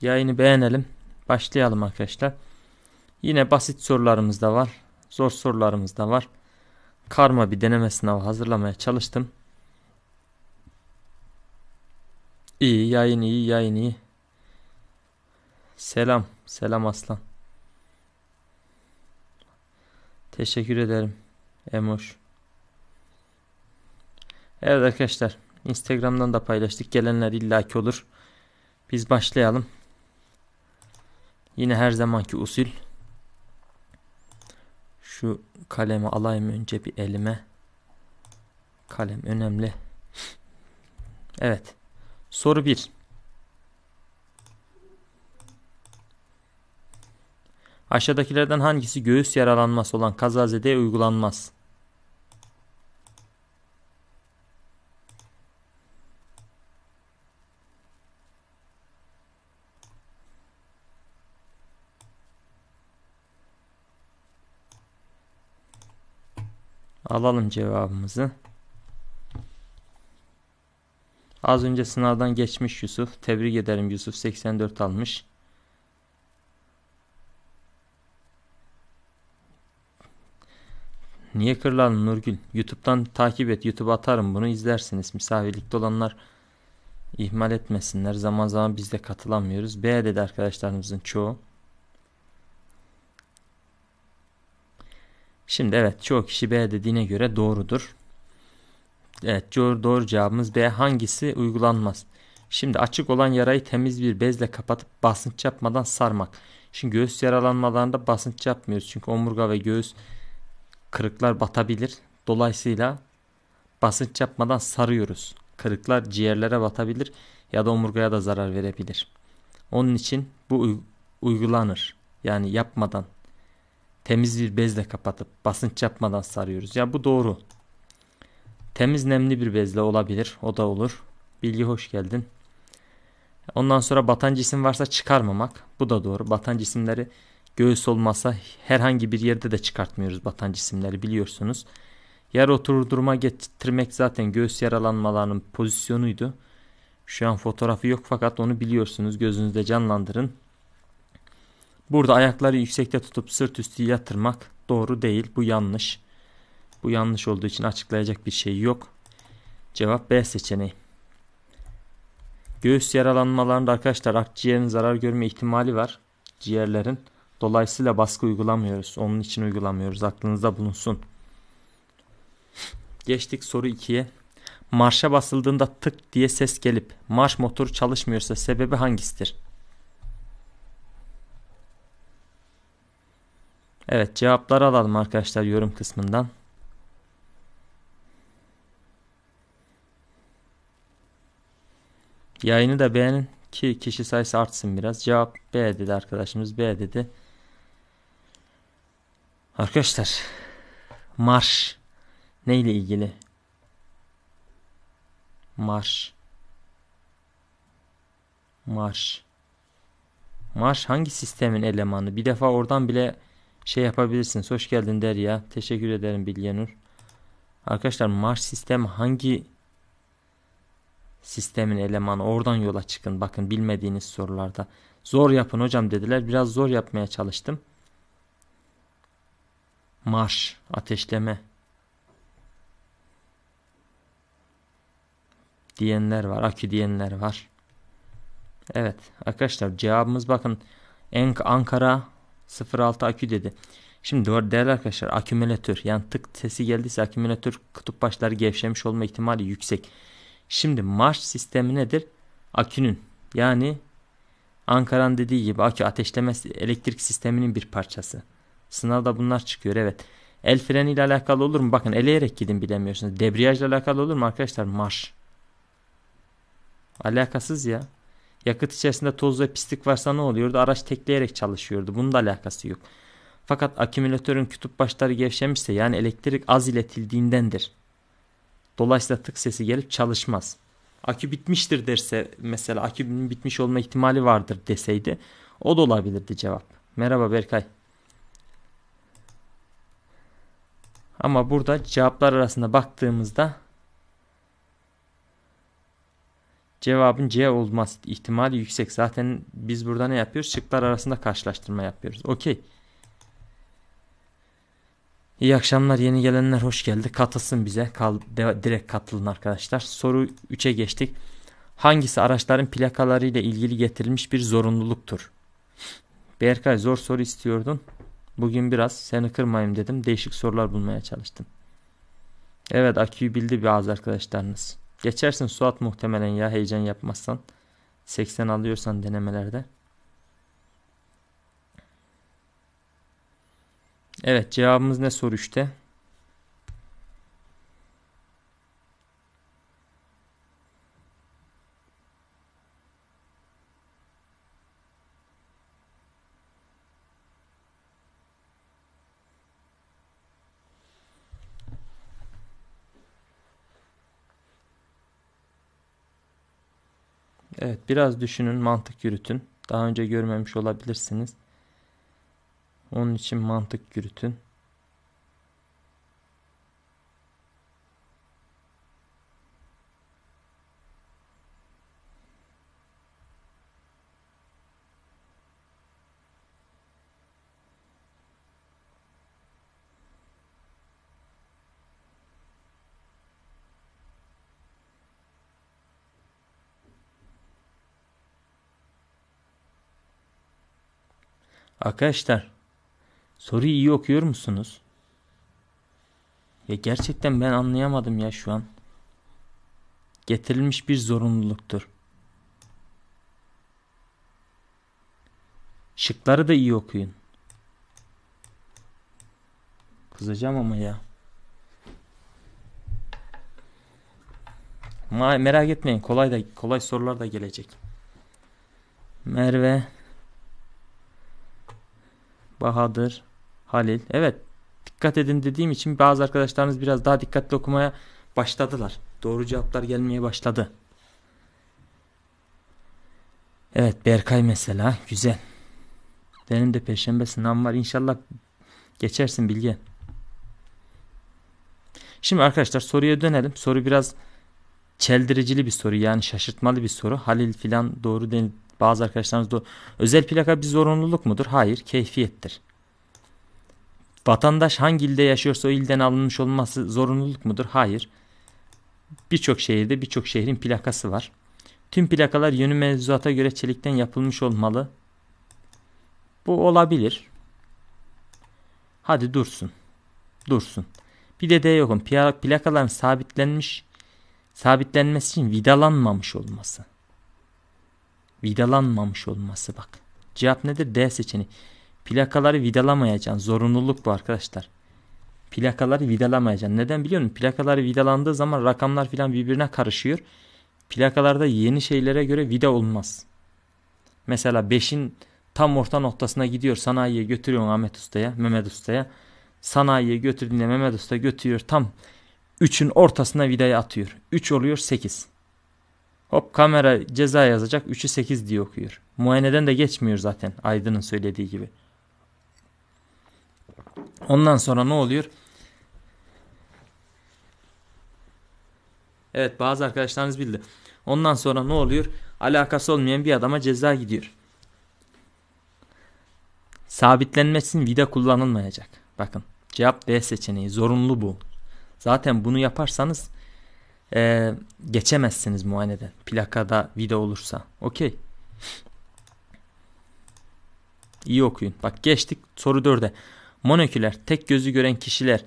Yayını beğenelim. Başlayalım arkadaşlar. Yine basit sorularımız da var. Zor sorularımız da var. Karma bir deneme sınavı hazırlamaya çalıştım. İyi yayın iyi yayın iyi. Selam. Selam aslan. Teşekkür ederim. Emoş. Evet arkadaşlar. Instagram'dan da paylaştık. Gelenler illaki olur. Biz başlayalım. Yine her zamanki usul. Şu kalemi alayım önce bir elime. Kalem önemli. Evet. Soru 1. Aşağıdakilerden hangisi göğüs yaralanması olan kazazedeye uygulanmaz? Alalım cevabımızı. Az önce sınavdan geçmiş Yusuf. Tebrik ederim Yusuf 84 almış. Niye kırılalım Nurgül? Youtube'dan takip et. Youtube atarım bunu izlersiniz. Misafirlikte olanlar ihmal etmesinler. Zaman zaman biz de katılamıyoruz. B dedi arkadaşlarımızın çoğu. Şimdi evet çoğu kişi B dediğine göre doğrudur. Evet doğru cevabımız B. Hangisi uygulanmaz? Şimdi açık olan yarayı temiz bir bezle kapatıp basınç yapmadan sarmak. Şimdi göğüs yaralanmalarında basınç yapmıyoruz. Çünkü omurga ve göğüs kırıklar batabilir. Dolayısıyla basınç yapmadan sarıyoruz. Kırıklar ciğerlere batabilir ya da omurgaya da zarar verebilir. Onun için bu uygulanır. Yani yapmadan temiz bir bezle kapatıp basınç yapmadan sarıyoruz. Ya bu doğru. Temiz nemli bir bezle olabilir. O da olur. Bilgi hoş geldin. Ondan sonra batan cisim varsa çıkarmamak. Bu da doğru. Batan cisimleri göğüs olmasa herhangi bir yerde de çıkartmıyoruz batan cisimleri biliyorsunuz. Yer oturur duruma getirmek zaten göğüs yaralanmalarının pozisyonuydu. Şu an fotoğrafı yok fakat onu biliyorsunuz. Gözünüzde canlandırın. Burada ayakları yüksekte tutup sırt üstü yatırmak doğru değil. Bu yanlış. Bu yanlış olduğu için açıklayacak bir şey yok. Cevap B seçeneği. Göğüs yaralanmalarında arkadaşlar akciğerin zarar görme ihtimali var. Ciğerlerin. Dolayısıyla baskı uygulamıyoruz. Onun için uygulamıyoruz. Aklınızda bulunsun. Geçtik soru 2'ye. Marşa basıldığında tık diye ses gelip marş motoru çalışmıyorsa sebebi hangisidir? Evet cevapları alalım arkadaşlar yorum kısmından. Yayını da beğenin ki kişi sayısı artsın biraz. Cevap B dedi arkadaşımız B dedi. Arkadaşlar marş ne ile ilgili? Marş. Marş. Marş hangi sistemin elemanı? Bir defa oradan bile şey yapabilirsiniz. Hoş geldin Derya. Teşekkür ederim Bilgenur. Arkadaşlar marş sistemi hangi sistemin elemanı oradan yola çıkın. Bakın bilmediğiniz sorularda. Zor yapın hocam dediler. Biraz zor yapmaya çalıştım. Marş, ateşleme diyenler var. Akü diyenler var. Evet arkadaşlar cevabımız bakın Ankara 0.6 akü dedi. Şimdi doğru değerli arkadaşlar akümülatör yani tık sesi geldiyse akümülatör kutup başları gevşemiş olma ihtimali yüksek. Şimdi marş sistemi nedir? Akünün yani Ankara'nın dediği gibi akü ateşleme elektrik sisteminin bir parçası. Sınavda bunlar çıkıyor evet. El freni ile alakalı olur mu? Bakın eleyerek gidin bilemiyorsunuz. ile alakalı olur mu arkadaşlar? Marş. Alakasız ya. Yakıt içerisinde toz ve pislik varsa ne oluyordu? Araç tekleyerek çalışıyordu. Bunun da alakası yok. Fakat akümülatörün kütüp başları gevşemişse yani elektrik az iletildiğindendir. Dolayısıyla tık sesi gelip çalışmaz. Akü bitmiştir derse mesela akünün bitmiş olma ihtimali vardır deseydi o da olabilirdi cevap. Merhaba Berkay. Ama burada cevaplar arasında baktığımızda Cevabın C olması ihtimali yüksek. Zaten biz burada ne yapıyoruz? Şıklar arasında karşılaştırma yapıyoruz. Okey. İyi akşamlar yeni gelenler hoş geldi. Katılsın bize. Kal, de, direkt katılın arkadaşlar. Soru 3'e geçtik. Hangisi araçların plakalarıyla ilgili getirilmiş bir zorunluluktur? Berkay zor soru istiyordun. Bugün biraz seni kırmayayım dedim. Değişik sorular bulmaya çalıştım. Evet aküyü bildi bazı arkadaşlarınız. Geçersin Suat muhtemelen ya heyecan yapmazsan. 80 alıyorsan denemelerde. Evet cevabımız ne soru işte? Biraz düşünün, mantık yürütün. Daha önce görmemiş olabilirsiniz. Onun için mantık yürütün. Arkadaşlar soruyu iyi okuyor musunuz? Ya gerçekten ben anlayamadım ya şu an. Getirilmiş bir zorunluluktur. Şıkları da iyi okuyun. Kızacağım ama ya. Ma merak etmeyin kolay da kolay sorular da gelecek. Merve Bahadır, Halil. Evet dikkat edin dediğim için bazı arkadaşlarınız biraz daha dikkatli okumaya başladılar. Doğru cevaplar gelmeye başladı. Evet Berkay mesela güzel. Benim de perşembe sınavım var. İnşallah geçersin Bilge. Şimdi arkadaşlar soruya dönelim. Soru biraz çeldiricili bir soru yani şaşırtmalı bir soru. Halil filan doğru bazı arkadaşlarımız da özel plaka bir zorunluluk mudur? Hayır, keyfiyettir. Vatandaş hangi ilde yaşıyorsa o ilden alınmış olması zorunluluk mudur? Hayır. Birçok şehirde birçok şehrin plakası var. Tüm plakalar yönü mevzuata göre çelikten yapılmış olmalı. Bu olabilir. Hadi dursun. Dursun. Bir de de yokum. Plakaların sabitlenmiş, sabitlenmesi için vidalanmamış olması. Vidalanmamış olması bak. Cevap nedir? D seçeni Plakaları vidalamayacaksın. Zorunluluk bu arkadaşlar. Plakaları vidalamayacaksın. Neden biliyor musun? Plakaları vidalandığı zaman rakamlar filan birbirine karışıyor. Plakalarda yeni şeylere göre vida olmaz. Mesela 5'in tam orta noktasına gidiyor sanayiye götürüyorsun Ahmet Usta'ya, Mehmet Usta'ya. Sanayiye götürdüğünde Mehmet Usta götürüyor tam 3'ün ortasına vidayı atıyor. 3 oluyor 8. Hop kamera ceza yazacak 3'ü 8 diye okuyor. Muayeneden de geçmiyor zaten Aydın'ın söylediği gibi. Ondan sonra ne oluyor? Evet bazı arkadaşlarınız bildi. Ondan sonra ne oluyor? Alakası olmayan bir adama ceza gidiyor. Sabitlenmesin vida kullanılmayacak. Bakın cevap D seçeneği zorunlu bu. Zaten bunu yaparsanız e, geçemezsiniz muayeneden. Plakada vida olursa. Okey. İyi okuyun. Bak geçtik soru 4'e. Monoküler, tek gözü gören kişiler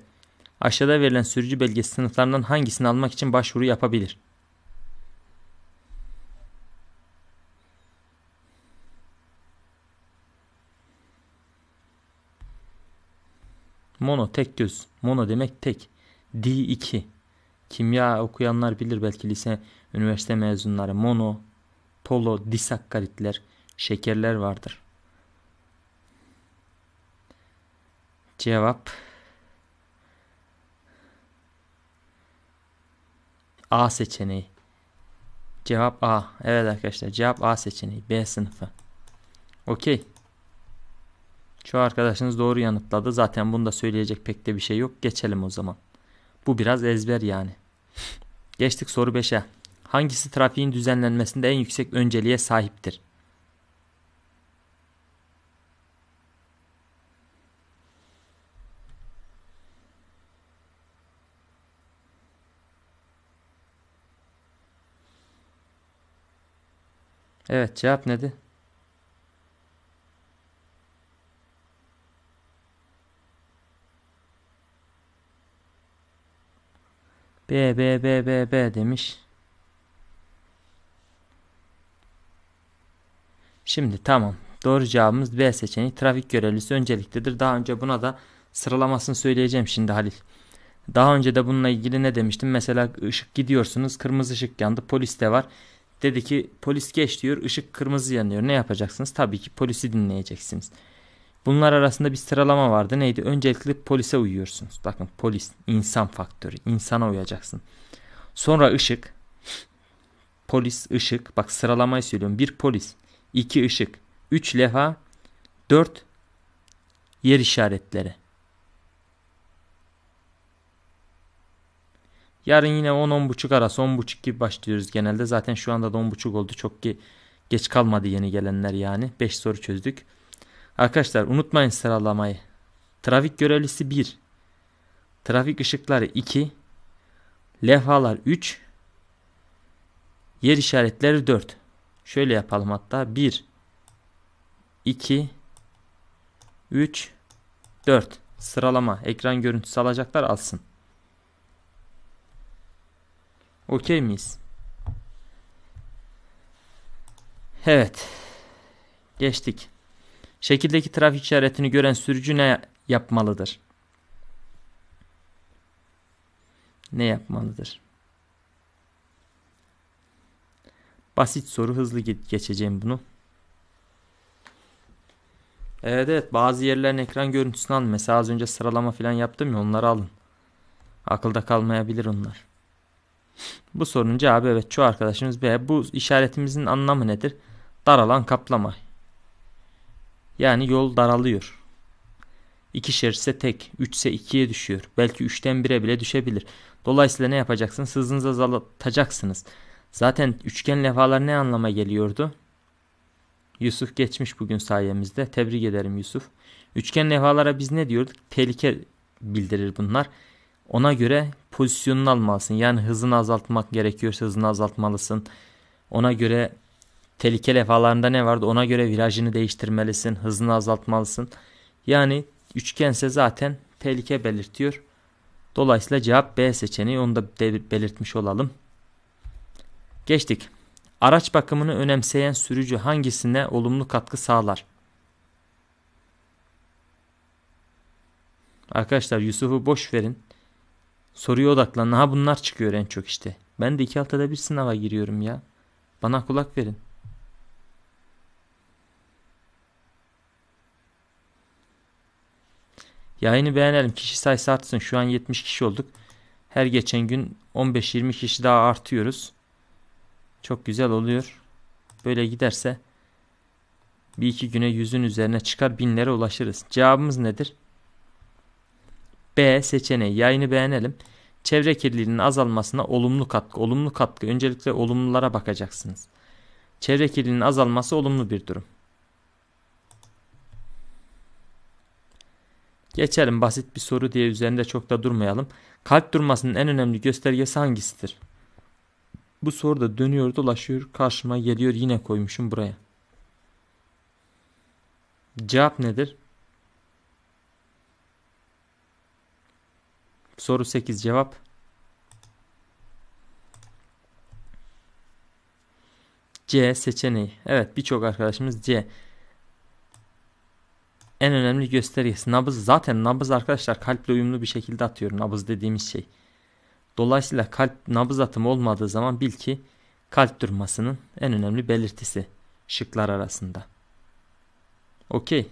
aşağıda verilen sürücü belgesi sınıflarından hangisini almak için başvuru yapabilir? Mono tek göz. Mono demek tek. D2. Kimya okuyanlar bilir belki lise, üniversite mezunları mono, polo, disakkaritler, şekerler vardır. Cevap A seçeneği. Cevap A. Evet arkadaşlar cevap A seçeneği. B sınıfı. Okey. Çoğu arkadaşınız doğru yanıtladı. Zaten bunu da söyleyecek pek de bir şey yok. Geçelim o zaman. Bu biraz ezber yani. Geçtik soru 5'e. Hangisi trafiğin düzenlenmesinde en yüksek önceliğe sahiptir? Evet cevap nedir? B B B B B demiş. Şimdi tamam. Doğru cevabımız B seçeneği. Trafik görevlisi önceliktedir. Daha önce buna da sıralamasını söyleyeceğim şimdi Halil. Daha önce de bununla ilgili ne demiştim? Mesela ışık gidiyorsunuz. Kırmızı ışık yandı. Polis de var. Dedi ki polis geç diyor. Işık kırmızı yanıyor. Ne yapacaksınız? Tabii ki polisi dinleyeceksiniz. Bunlar arasında bir sıralama vardı. Neydi? Öncelikle polise uyuyorsunuz. Bakın polis, insan faktörü. insana uyacaksın. Sonra ışık. Polis, ışık. Bak sıralamayı söylüyorum. Bir polis, iki ışık, üç levha, dört yer işaretleri. Yarın yine 10-10.30 arası 10.30 gibi başlıyoruz genelde. Zaten şu anda da 10.30 oldu. Çok ki geç kalmadı yeni gelenler yani. 5 soru çözdük. Arkadaşlar unutmayın sıralamayı. Trafik görevlisi 1. Trafik ışıkları 2. Levhalar 3. Yer işaretleri 4. Şöyle yapalım hatta. 1 2 3 4 Sıralama. Ekran görüntüsü alacaklar alsın. Okey miyiz? Evet. Geçtik. Şekildeki trafik işaretini gören sürücü ne yapmalıdır? Ne yapmalıdır? Basit soru hızlı geçeceğim bunu. Evet evet bazı yerlerin ekran görüntüsünü alın. Mesela az önce sıralama falan yaptım ya onları alın. Akılda kalmayabilir onlar. Bu sorunun cevabı evet çoğu arkadaşımız B. Bu işaretimizin anlamı nedir? Daralan kaplama. Yani yol daralıyor. İki şeritse tek, üçse ikiye düşüyor. Belki üçten bire bile düşebilir. Dolayısıyla ne yapacaksınız? Hızınızı azaltacaksınız. Zaten üçgen levhalar ne anlama geliyordu? Yusuf geçmiş bugün sayemizde. Tebrik ederim Yusuf. Üçgen levhalara biz ne diyorduk? Tehlike bildirir bunlar. Ona göre pozisyonunu almalısın. Yani hızını azaltmak gerekiyorsa hızını azaltmalısın. Ona göre Tehlike levhalarında ne vardı ona göre virajını değiştirmelisin, hızını azaltmalısın. Yani üçgense zaten tehlike belirtiyor. Dolayısıyla cevap B seçeneği onu da belirtmiş olalım. Geçtik. Araç bakımını önemseyen sürücü hangisine olumlu katkı sağlar? Arkadaşlar Yusuf'u boş verin. Soruya odaklanın. Ha bunlar çıkıyor en çok işte. Ben de iki haftada bir sınava giriyorum ya. Bana kulak verin. Yayını beğenelim. Kişi sayısı artsın. Şu an 70 kişi olduk. Her geçen gün 15-20 kişi daha artıyoruz. Çok güzel oluyor. Böyle giderse bir iki güne yüzün üzerine çıkar binlere ulaşırız. Cevabımız nedir? B seçeneği yayını beğenelim. Çevre kirliliğinin azalmasına olumlu katkı. Olumlu katkı öncelikle olumlulara bakacaksınız. Çevre kirliliğinin azalması olumlu bir durum. Geçelim basit bir soru diye üzerinde çok da durmayalım. Kalp durmasının en önemli göstergesi hangisidir? Bu soru da dönüyor dolaşıyor karşıma geliyor yine koymuşum buraya. Cevap nedir? Soru 8 cevap. C seçeneği. Evet birçok arkadaşımız C en önemli göstergesi nabız. Zaten nabız arkadaşlar kalple uyumlu bir şekilde atıyor nabız dediğimiz şey. Dolayısıyla kalp nabız atımı olmadığı zaman bil ki kalp durmasının en önemli belirtisi şıklar arasında. Okey.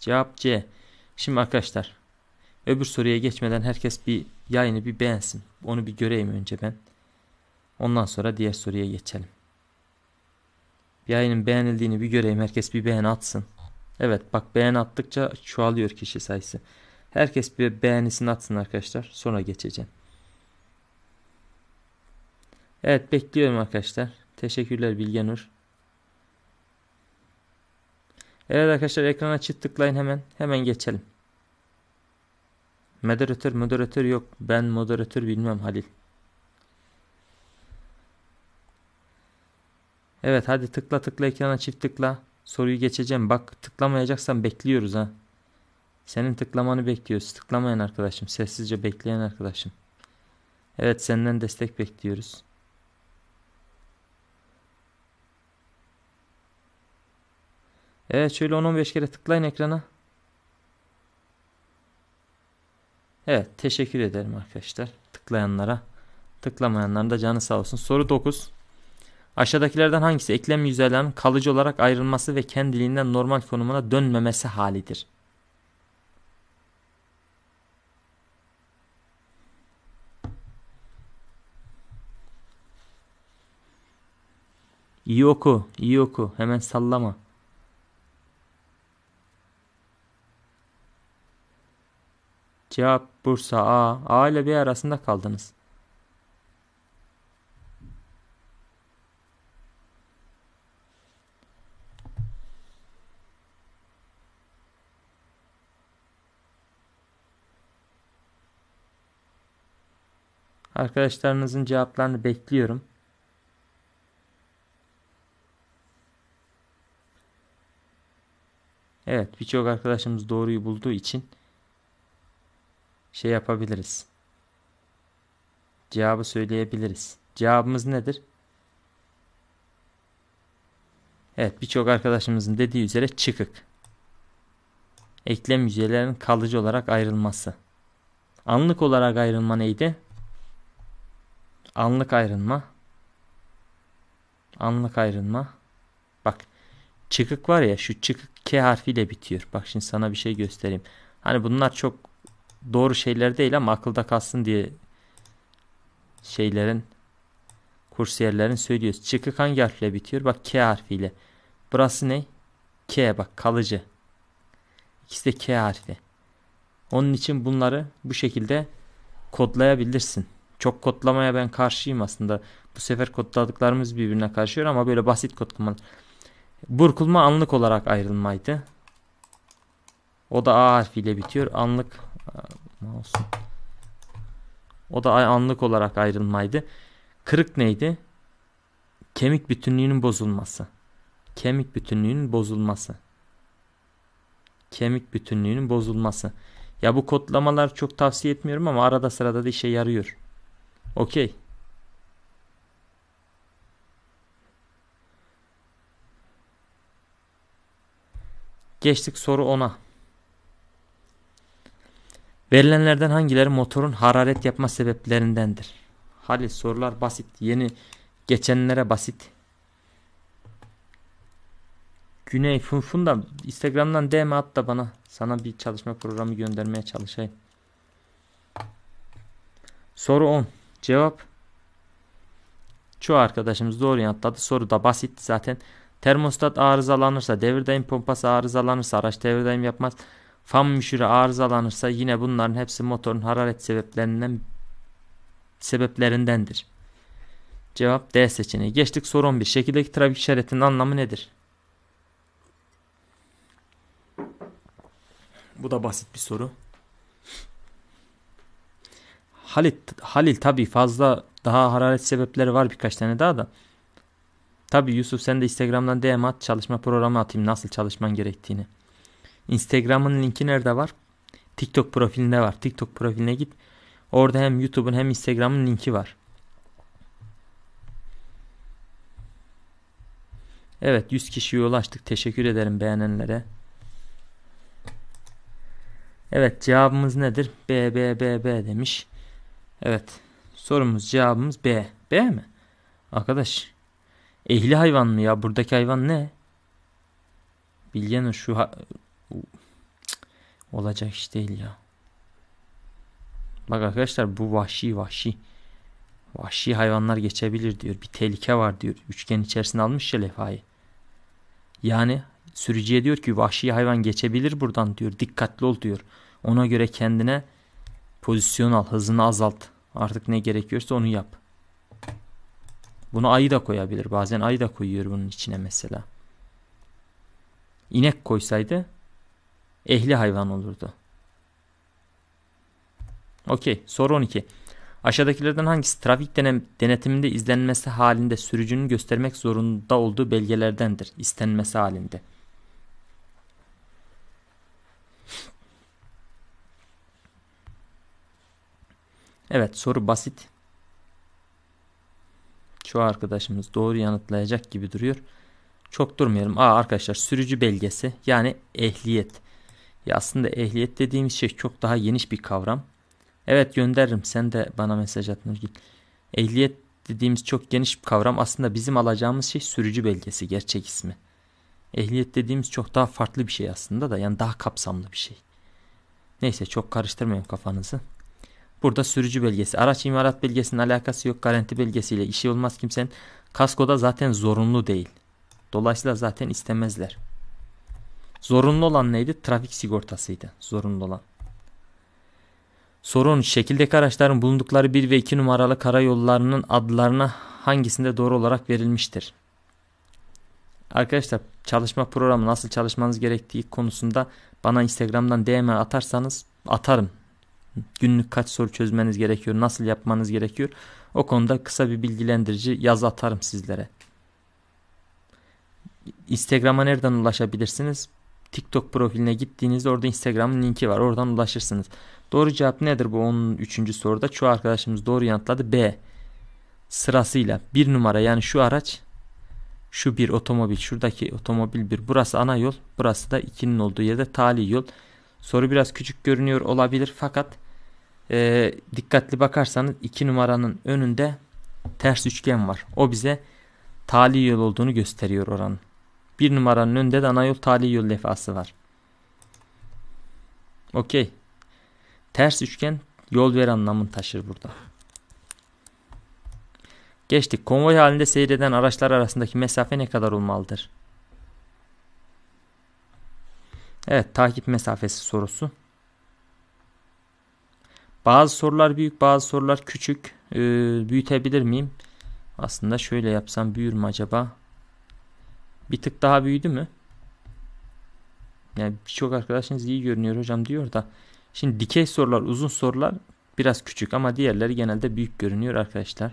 Cevap C. Şimdi arkadaşlar öbür soruya geçmeden herkes bir yayını bir beğensin. Onu bir göreyim önce ben. Ondan sonra diğer soruya geçelim. yayının beğenildiğini bir göreyim. Herkes bir beğeni atsın. Evet bak beğen attıkça çoğalıyor kişi sayısı. Herkes bir beğenisini atsın arkadaşlar. Sonra geçeceğim. Evet bekliyorum arkadaşlar. Teşekkürler Bilgenur. Evet arkadaşlar ekrana çift tıklayın hemen. Hemen geçelim. Moderatör moderatör yok. Ben moderatör bilmem Halil. Evet hadi tıkla tıkla ekrana çift tıkla. Soruyu geçeceğim. Bak tıklamayacaksan bekliyoruz ha. Senin tıklamanı bekliyoruz. Tıklamayan arkadaşım. Sessizce bekleyen arkadaşım. Evet senden destek bekliyoruz. Evet şöyle 10-15 kere tıklayın ekrana. Evet teşekkür ederim arkadaşlar tıklayanlara. Tıklamayanlara da canı sağ olsun. Soru 9. Aşağıdakilerden hangisi eklem yüzeylerinin kalıcı olarak ayrılması ve kendiliğinden normal konumuna dönmemesi halidir? İyi oku, iyi oku. Hemen sallama. Cevap Bursa A. A ile B arasında kaldınız. Arkadaşlarınızın cevaplarını bekliyorum. Evet birçok arkadaşımız doğruyu bulduğu için şey yapabiliriz. Cevabı söyleyebiliriz. Cevabımız nedir? Evet birçok arkadaşımızın dediği üzere çıkık. Eklem yüzeylerin kalıcı olarak ayrılması. Anlık olarak ayrılma neydi? Anlık ayrılma. Anlık ayrılma. Bak çıkık var ya şu çıkık K harfiyle bitiyor. Bak şimdi sana bir şey göstereyim. Hani bunlar çok doğru şeyler değil ama akılda kalsın diye şeylerin kursiyerlerin söylüyoruz. Çıkık hangi harfle bitiyor? Bak K harfiyle. Burası ne? K bak kalıcı. İkisi de K harfi. Onun için bunları bu şekilde kodlayabilirsin. Çok kodlamaya ben karşıyım aslında. Bu sefer kodladıklarımız birbirine karşıyor ama böyle basit kodlama. Burkulma anlık olarak ayrılmaydı. O da A harfiyle bitiyor. Anlık e, olsun. O da anlık olarak ayrılmaydı. Kırık neydi? Kemik bütünlüğünün bozulması. Kemik bütünlüğünün bozulması. Kemik bütünlüğünün bozulması. Ya bu kodlamalar çok tavsiye etmiyorum ama arada sırada da işe yarıyor. Okey. Geçtik soru 10'a. Verilenlerden hangileri motorun hararet yapma sebeplerindendir? Halil sorular basit. Yeni geçenlere basit. Güney Funfun da Instagram'dan DM at da bana. Sana bir çalışma programı göndermeye çalışayım. Soru 10. Cevap çoğu arkadaşımız doğru yanıtladı. Soru da basit zaten. Termostat arızalanırsa devir daim pompası arızalanırsa araç devir daim yapmaz. Fan müşürü arızalanırsa yine bunların hepsi motorun hararet sebeplerinden sebeplerindendir. Cevap D seçeneği. Geçtik soru 11. Şekildeki trafik işaretinin anlamı nedir? Bu da basit bir soru. Halil, Halil tabii fazla daha hararet sebepleri var birkaç tane daha da. Tabii Yusuf sen de Instagram'dan DM at çalışma programı atayım nasıl çalışman gerektiğini. Instagram'ın linki nerede var? TikTok profilinde var. TikTok profiline git. Orada hem YouTube'un hem Instagram'ın linki var. Evet 100 kişiye ulaştık. Teşekkür ederim beğenenlere. Evet cevabımız nedir? B, B, B, B demiş. Evet. Sorumuz cevabımız B. B mi? Arkadaş. Ehli hayvan mı ya? Buradaki hayvan ne? Bilge'nin şu ha olacak iş değil ya. Bak arkadaşlar bu vahşi vahşi. Vahşi hayvanlar geçebilir diyor. Bir tehlike var diyor. Üçgen içerisine almış ya levhayı. Yani sürücüye diyor ki vahşi hayvan geçebilir buradan diyor. Dikkatli ol diyor. Ona göre kendine Pozisyon al. Hızını azalt. Artık ne gerekiyorsa onu yap. Bunu ayı da koyabilir. Bazen ayı da koyuyor bunun içine mesela. İnek koysaydı ehli hayvan olurdu. Okey. Soru 12. Aşağıdakilerden hangisi trafik denetiminde izlenmesi halinde sürücünün göstermek zorunda olduğu belgelerdendir? istenmesi halinde. Evet soru basit. Şu arkadaşımız doğru yanıtlayacak gibi duruyor. Çok durmayalım. Aa arkadaşlar sürücü belgesi yani ehliyet. Ya aslında ehliyet dediğimiz şey çok daha geniş bir kavram. Evet gönderirim sen de bana mesaj at Nurgül. Ehliyet dediğimiz çok geniş bir kavram. Aslında bizim alacağımız şey sürücü belgesi gerçek ismi. Ehliyet dediğimiz çok daha farklı bir şey aslında da yani daha kapsamlı bir şey. Neyse çok karıştırmayın kafanızı. Burada sürücü belgesi, araç imarat belgesinin alakası yok. Garanti belgesiyle işi olmaz kimsenin. Kaskoda zaten zorunlu değil. Dolayısıyla zaten istemezler. Zorunlu olan neydi? Trafik sigortasıydı. Zorunlu olan. Sorun şekildeki araçların bulundukları 1 ve 2 numaralı karayollarının adlarına hangisinde doğru olarak verilmiştir? Arkadaşlar çalışma programı nasıl çalışmanız gerektiği konusunda bana Instagram'dan DM atarsanız atarım. Günlük kaç soru çözmeniz gerekiyor, nasıl yapmanız gerekiyor. O konuda kısa bir bilgilendirici yaz atarım sizlere. Instagram'a nereden ulaşabilirsiniz? TikTok profiline gittiğinizde orada Instagram'ın linki var. Oradan ulaşırsınız. Doğru cevap nedir bu onun üçüncü soruda? Çoğu arkadaşımız doğru yanıtladı. B. Sırasıyla bir numara yani şu araç şu bir otomobil şuradaki otomobil bir burası ana yol burası da ikinin olduğu yerde tali yol soru biraz küçük görünüyor olabilir fakat e, dikkatli bakarsanız 2 numaranın önünde ters üçgen var. O bize tali yol olduğunu gösteriyor oranın. 1 numaranın önünde de ana yol tali yol defası var. Okey. Ters üçgen yol ver anlamını taşır burada. Geçtik. Konvoy halinde seyreden araçlar arasındaki mesafe ne kadar olmalıdır? Evet takip mesafesi sorusu. Bazı sorular büyük bazı sorular küçük. Ee, büyütebilir miyim? Aslında şöyle yapsam büyür mü acaba? Bir tık daha büyüdü mü? Yani birçok arkadaşınız iyi görünüyor hocam diyor da. Şimdi dikey sorular uzun sorular biraz küçük ama diğerleri genelde büyük görünüyor arkadaşlar.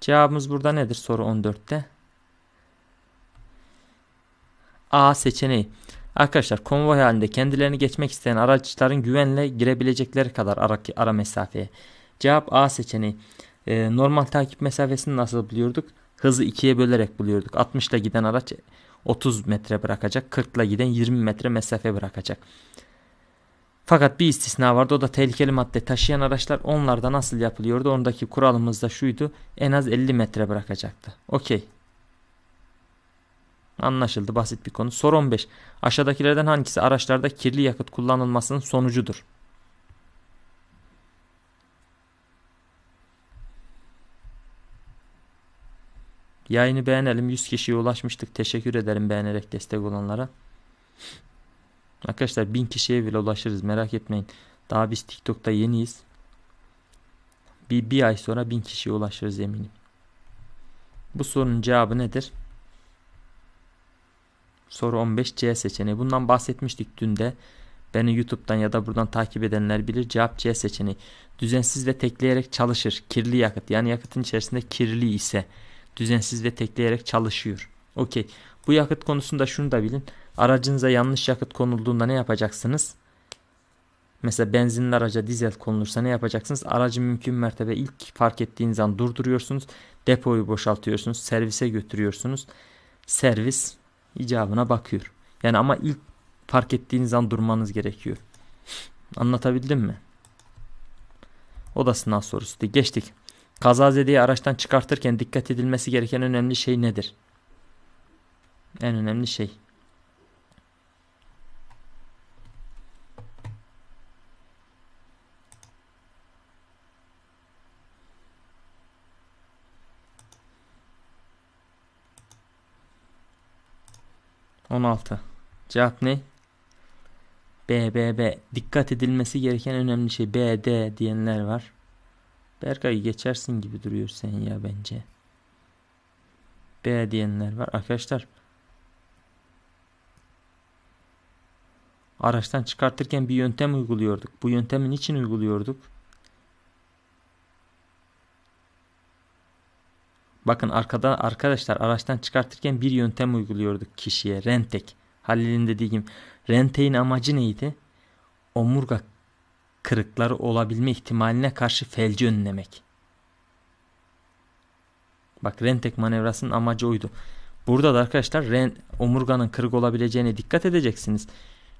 Cevabımız burada nedir soru 14'te? A seçeneği. Arkadaşlar konvoy halinde kendilerini geçmek isteyen araçların güvenle girebilecekleri kadar ara, ara mesafeye. Cevap A seçeneği. E, normal takip mesafesini nasıl buluyorduk? Hızı ikiye bölerek buluyorduk. 60 ile giden araç 30 metre bırakacak. 40 ile giden 20 metre mesafe bırakacak. Fakat bir istisna vardı o da tehlikeli madde taşıyan araçlar onlarda nasıl yapılıyordu? Ondaki kuralımız da şuydu en az 50 metre bırakacaktı. Okey Anlaşıldı basit bir konu. Soru 15. Aşağıdakilerden hangisi araçlarda kirli yakıt kullanılmasının sonucudur? Yayını beğenelim. 100 kişiye ulaşmıştık. Teşekkür ederim beğenerek destek olanlara. Arkadaşlar 1000 kişiye bile ulaşırız. Merak etmeyin. Daha biz TikTok'ta yeniyiz. Bir, bir ay sonra 1000 kişiye ulaşırız eminim. Bu sorunun cevabı nedir? Soru 15 C seçeneği. Bundan bahsetmiştik dün de. Beni YouTube'dan ya da buradan takip edenler bilir. Cevap C seçeneği. Düzensiz ve tekleyerek çalışır. Kirli yakıt. Yani yakıtın içerisinde kirli ise düzensiz ve tekleyerek çalışıyor. Okey. Bu yakıt konusunda şunu da bilin. Aracınıza yanlış yakıt konulduğunda ne yapacaksınız? Mesela benzinli araca dizel konulursa ne yapacaksınız? Aracı mümkün mertebe ilk fark ettiğiniz an durduruyorsunuz. Depoyu boşaltıyorsunuz. Servise götürüyorsunuz. Servis icabına bakıyor. Yani ama ilk fark ettiğiniz an durmanız gerekiyor. Anlatabildim mi? O da sınav sorusu diye Geçtik. Kazazedeyi araçtan çıkartırken dikkat edilmesi gereken önemli şey nedir? En önemli şey. 16. Cevap ne? B, B, B. Dikkat edilmesi gereken önemli şey B, D diyenler var. Berkay geçersin gibi duruyor sen ya bence. B diyenler var. Arkadaşlar araçtan çıkartırken bir yöntem uyguluyorduk. Bu yöntemin niçin uyguluyorduk? Bakın arkada arkadaşlar araçtan çıkartırken bir yöntem uyguluyorduk kişiye. Rentek. Halil'in dediği gibi. Rentek'in amacı neydi? Omurga kırıkları olabilme ihtimaline karşı felci önlemek. Bak Rentek manevrasının amacı oydu. Burada da arkadaşlar ren, omurganın kırık olabileceğine dikkat edeceksiniz.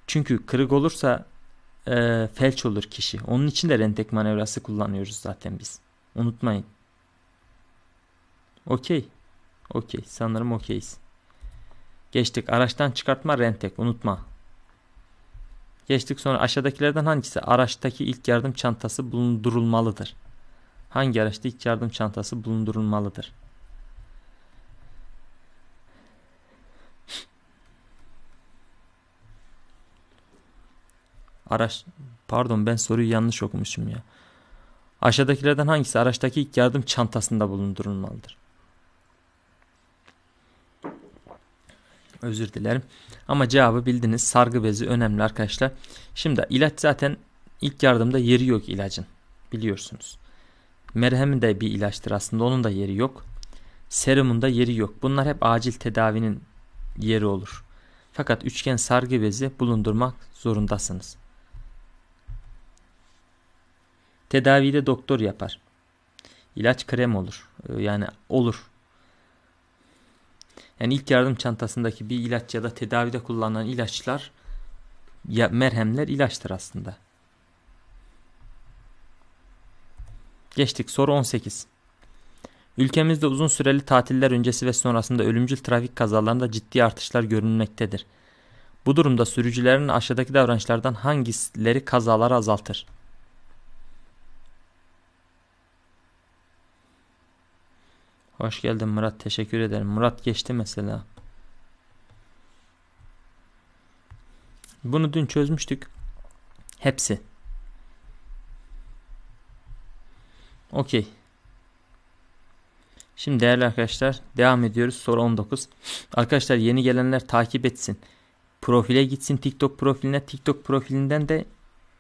Çünkü kırık olursa e, felç olur kişi. Onun için de rentek manevrası kullanıyoruz zaten biz. Unutmayın. Okey. Okey. Sanırım okeyiz. Geçtik. Araçtan çıkartma rentek. Unutma. Geçtik sonra aşağıdakilerden hangisi? Araçtaki ilk yardım çantası bulundurulmalıdır. Hangi araçta ilk yardım çantası bulundurulmalıdır? Araç pardon ben soruyu yanlış okumuşum ya. Aşağıdakilerden hangisi araçtaki ilk yardım çantasında bulundurulmalıdır? Özür dilerim. Ama cevabı bildiniz. Sargı bezi önemli arkadaşlar. Şimdi ilaç zaten ilk yardımda yeri yok ilacın. Biliyorsunuz. Merhem de bir ilaçtır aslında. Onun da yeri yok. Serumun da yeri yok. Bunlar hep acil tedavinin yeri olur. Fakat üçgen sargı bezi bulundurmak zorundasınız. Tedavide doktor yapar. İlaç krem olur. Ee, yani olur. Yani ilk yardım çantasındaki bir ilaç ya da tedavide kullanılan ilaçlar ya merhemler ilaçtır aslında. Geçtik soru 18. Ülkemizde uzun süreli tatiller öncesi ve sonrasında ölümcül trafik kazalarında ciddi artışlar görünmektedir. Bu durumda sürücülerin aşağıdaki davranışlardan hangileri kazaları azaltır? Hoş geldin Murat. Teşekkür ederim. Murat geçti mesela. Bunu dün çözmüştük. Hepsi. Okey. Şimdi değerli arkadaşlar devam ediyoruz. Soru 19. Arkadaşlar yeni gelenler takip etsin. Profile gitsin TikTok profiline. TikTok profilinden de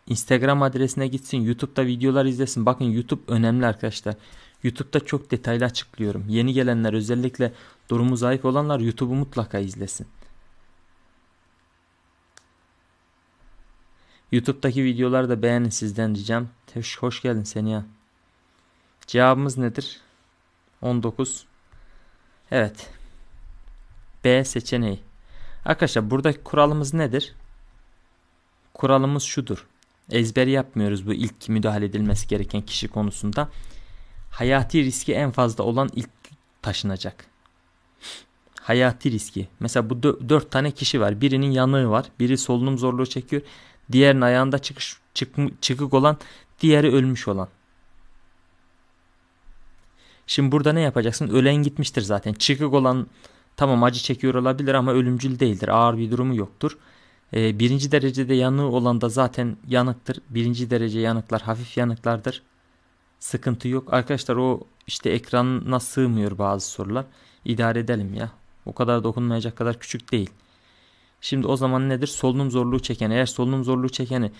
Instagram adresine gitsin. YouTube'da videolar izlesin. Bakın YouTube önemli arkadaşlar. YouTube'da çok detaylı açıklıyorum. Yeni gelenler özellikle durumu zayıf olanlar YouTube'u mutlaka izlesin. YouTube'daki videoları da beğenin sizden ricam. Hoş, hoş geldin Seniha. Cevabımız nedir? 19. Evet. B seçeneği. Arkadaşlar buradaki kuralımız nedir? Kuralımız şudur. Ezber yapmıyoruz bu ilk müdahale edilmesi gereken kişi konusunda hayati riski en fazla olan ilk taşınacak. Hayati riski. Mesela bu dört tane kişi var. Birinin yanığı var. Biri solunum zorluğu çekiyor. Diğerinin ayağında çıkış, çık, çıkık olan. Diğeri ölmüş olan. Şimdi burada ne yapacaksın? Ölen gitmiştir zaten. Çıkık olan tamam acı çekiyor olabilir ama ölümcül değildir. Ağır bir durumu yoktur. E, birinci derecede yanığı olan da zaten yanıktır. Birinci derece yanıklar hafif yanıklardır. Sıkıntı yok. Arkadaşlar o işte ekranına sığmıyor bazı sorular. İdare edelim ya. O kadar dokunmayacak kadar küçük değil. Şimdi o zaman nedir? Solunum zorluğu çeken. Eğer solunum zorluğu çekeni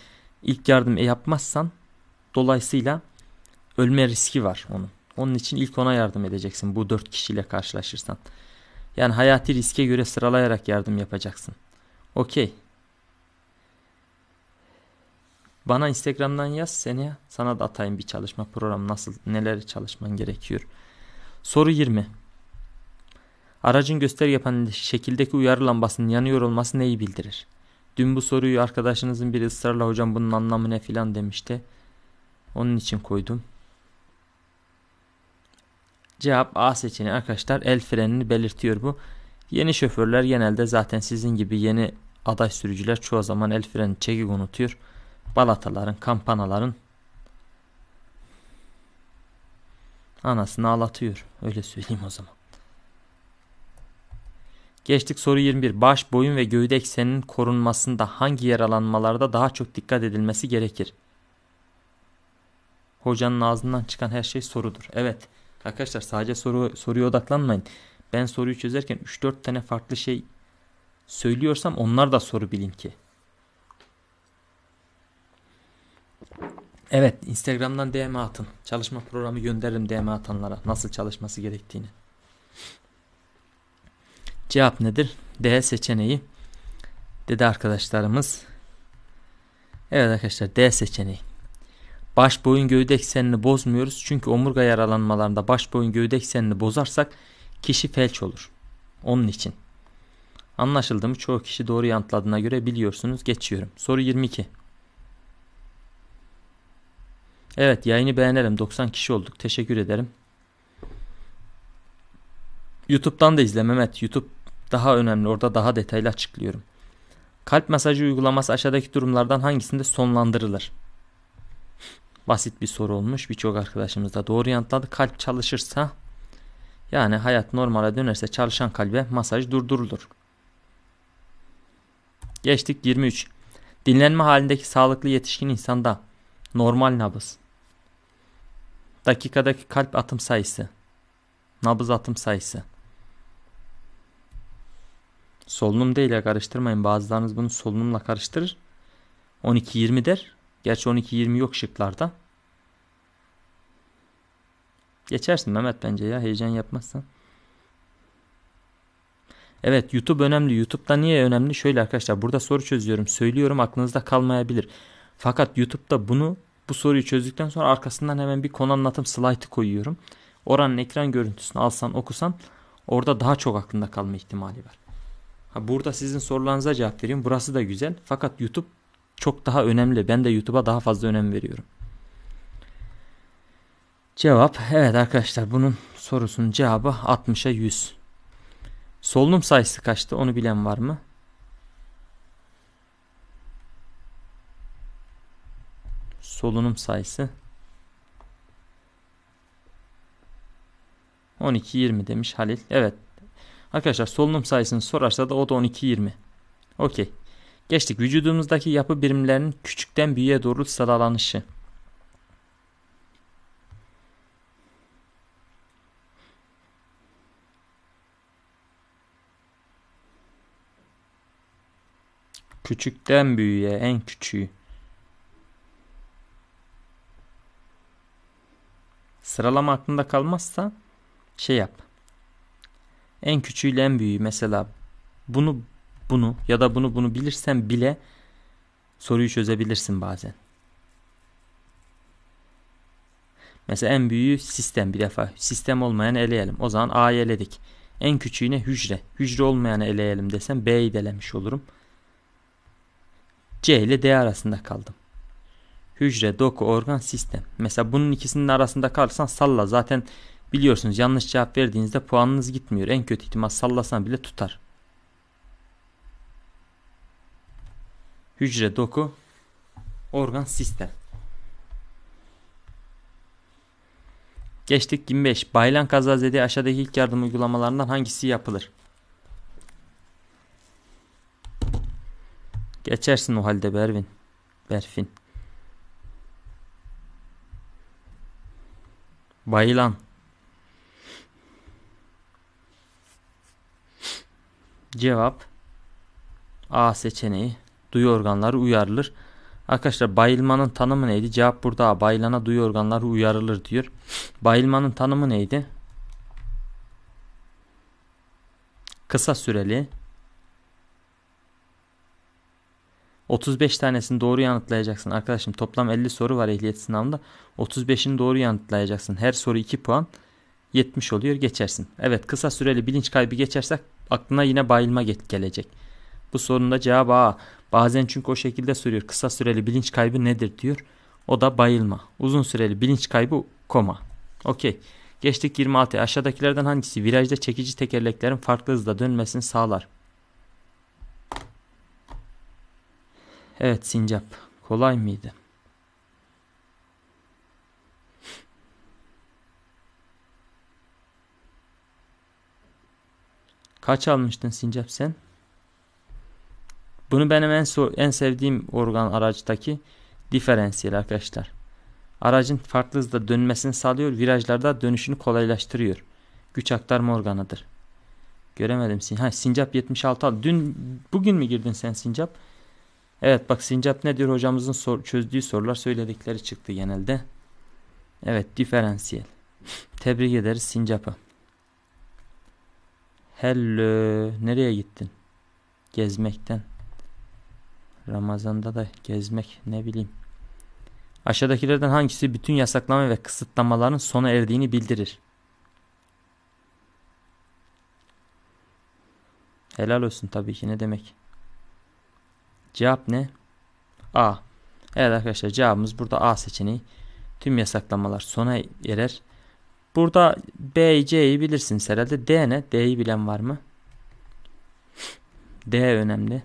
ilk yardım yapmazsan dolayısıyla ölme riski var onun. Onun için ilk ona yardım edeceksin bu dört kişiyle karşılaşırsan. Yani hayati riske göre sıralayarak yardım yapacaksın. Okey. Bana Instagram'dan yaz seni sana da atayım bir çalışma programı nasıl neler çalışman gerekiyor. Soru 20. Aracın gösteri yapan şekildeki uyarı lambasının yanıyor olması neyi bildirir? Dün bu soruyu arkadaşınızın biri ısrarla hocam bunun anlamı ne filan demişti. Onun için koydum. Cevap A seçeneği arkadaşlar el frenini belirtiyor bu. Yeni şoförler genelde zaten sizin gibi yeni aday sürücüler çoğu zaman el freni çekik unutuyor balataların, kampanaların anasını ağlatıyor. Öyle söyleyeyim o zaman. Geçtik soru 21. Baş, boyun ve gövde ekseninin korunmasında hangi yaralanmalarda daha çok dikkat edilmesi gerekir? Hocanın ağzından çıkan her şey sorudur. Evet. Arkadaşlar sadece soru, soruya odaklanmayın. Ben soruyu çözerken 3-4 tane farklı şey söylüyorsam onlar da soru bilin ki. Evet Instagram'dan DM atın. Çalışma programı gönderirim DM atanlara. Nasıl çalışması gerektiğini. Cevap nedir? D seçeneği dedi arkadaşlarımız. Evet arkadaşlar D seçeneği. Baş boyun gövde eksenini bozmuyoruz. Çünkü omurga yaralanmalarında baş boyun gövde eksenini bozarsak kişi felç olur. Onun için. Anlaşıldı mı? Çoğu kişi doğru yanıtladığına göre biliyorsunuz. Geçiyorum. Soru 22. Evet yayını beğenelim. 90 kişi olduk. Teşekkür ederim. YouTube'dan da izle Mehmet. YouTube daha önemli. Orada daha detaylı açıklıyorum. Kalp masajı uygulaması aşağıdaki durumlardan hangisinde sonlandırılır? Basit bir soru olmuş. Birçok arkadaşımız da doğru yanıtladı. Kalp çalışırsa yani hayat normale dönerse çalışan kalbe masaj durdurulur. Geçtik 23. Dinlenme halindeki sağlıklı yetişkin insanda normal nabız Dakikadaki kalp atım sayısı. Nabız atım sayısı. Solunum değil ya karıştırmayın. Bazılarınız bunu solunumla karıştırır. 12-20 der. Gerçi 12-20 yok şıklarda. Geçersin Mehmet bence ya heyecan yapmazsan. Evet YouTube önemli. YouTube'da niye önemli? Şöyle arkadaşlar burada soru çözüyorum. Söylüyorum aklınızda kalmayabilir. Fakat YouTube'da bunu bu soruyu çözdükten sonra arkasından hemen bir konu anlatım slaytı koyuyorum. Oranın ekran görüntüsünü alsan okusan orada daha çok aklında kalma ihtimali var. Ha, burada sizin sorularınıza cevap vereyim. Burası da güzel fakat YouTube çok daha önemli. Ben de YouTube'a daha fazla önem veriyorum. Cevap evet arkadaşlar bunun sorusunun cevabı 60'a 100. Solunum sayısı kaçtı onu bilen var mı? solunum sayısı 12-20 demiş Halil. Evet. Arkadaşlar solunum sayısını sorarsa da o da 12-20. Okey. Geçtik. Vücudumuzdaki yapı birimlerinin küçükten büyüğe doğru sıralanışı. Küçükten büyüğe en küçüğü. Sıralama aklında kalmazsa şey yap. En küçüğüyle en büyüğü mesela bunu bunu ya da bunu bunu bilirsen bile soruyu çözebilirsin bazen. Mesela en büyüğü sistem bir defa. Sistem olmayan eleyelim. O zaman A'yı eledik. En küçüğüne hücre. Hücre olmayanı eleyelim desem B'yi delemiş olurum. C ile D arasında kaldım. Hücre, doku, organ, sistem. Mesela bunun ikisinin arasında kalırsan salla. Zaten biliyorsunuz yanlış cevap verdiğinizde puanınız gitmiyor. En kötü ihtimal sallasan bile tutar. Hücre, doku, organ, sistem. Geçtik 25. Baylan kazazede aşağıdaki ilk yardım uygulamalarından hangisi yapılır? Geçersin o halde Berfin. Berfin. Bayılan. Cevap A seçeneği. Duyu organları uyarılır. Arkadaşlar bayılmanın tanımı neydi? Cevap burada A. Bayılana duyu organları uyarılır diyor. Bayılmanın tanımı neydi? Kısa süreli 35 tanesini doğru yanıtlayacaksın arkadaşım. Toplam 50 soru var ehliyet sınavında. 35'ini doğru yanıtlayacaksın. Her soru 2 puan. 70 oluyor geçersin. Evet kısa süreli bilinç kaybı geçersek aklına yine bayılma gelecek. Bu sorunda cevap A. Bazen çünkü o şekilde soruyor. Kısa süreli bilinç kaybı nedir diyor. O da bayılma. Uzun süreli bilinç kaybı koma. Okey. Geçtik 26. Aşağıdakilerden hangisi virajda çekici tekerleklerin farklı hızda dönmesini sağlar? Evet sincap. Kolay mıydı? Kaç almıştın sincap sen? Bunu benim en, so en sevdiğim organ araçtaki diferansiyel arkadaşlar. Aracın farklı hızda dönmesini sağlıyor, virajlarda dönüşünü kolaylaştırıyor. Güç aktarma organıdır. Göremedim sin ha, sincap 76 al. Dün bugün mü girdin sen sincap? Evet bak sincap nedir hocamızın sor çözdüğü sorular söyledikleri çıktı genelde. Evet diferansiyel. Tebrik ederiz sincapı. Hello nereye gittin? Gezmekten. Ramazanda da gezmek ne bileyim. Aşağıdakilerden hangisi bütün yasaklama ve kısıtlamaların sona erdiğini bildirir? Helal olsun tabii ki ne demek. Cevap ne? A. Evet arkadaşlar cevabımız burada A seçeneği. Tüm yasaklamalar sona erer. Burada B, C'yi bilirsiniz herhalde. D ne? D'yi bilen var mı? D önemli.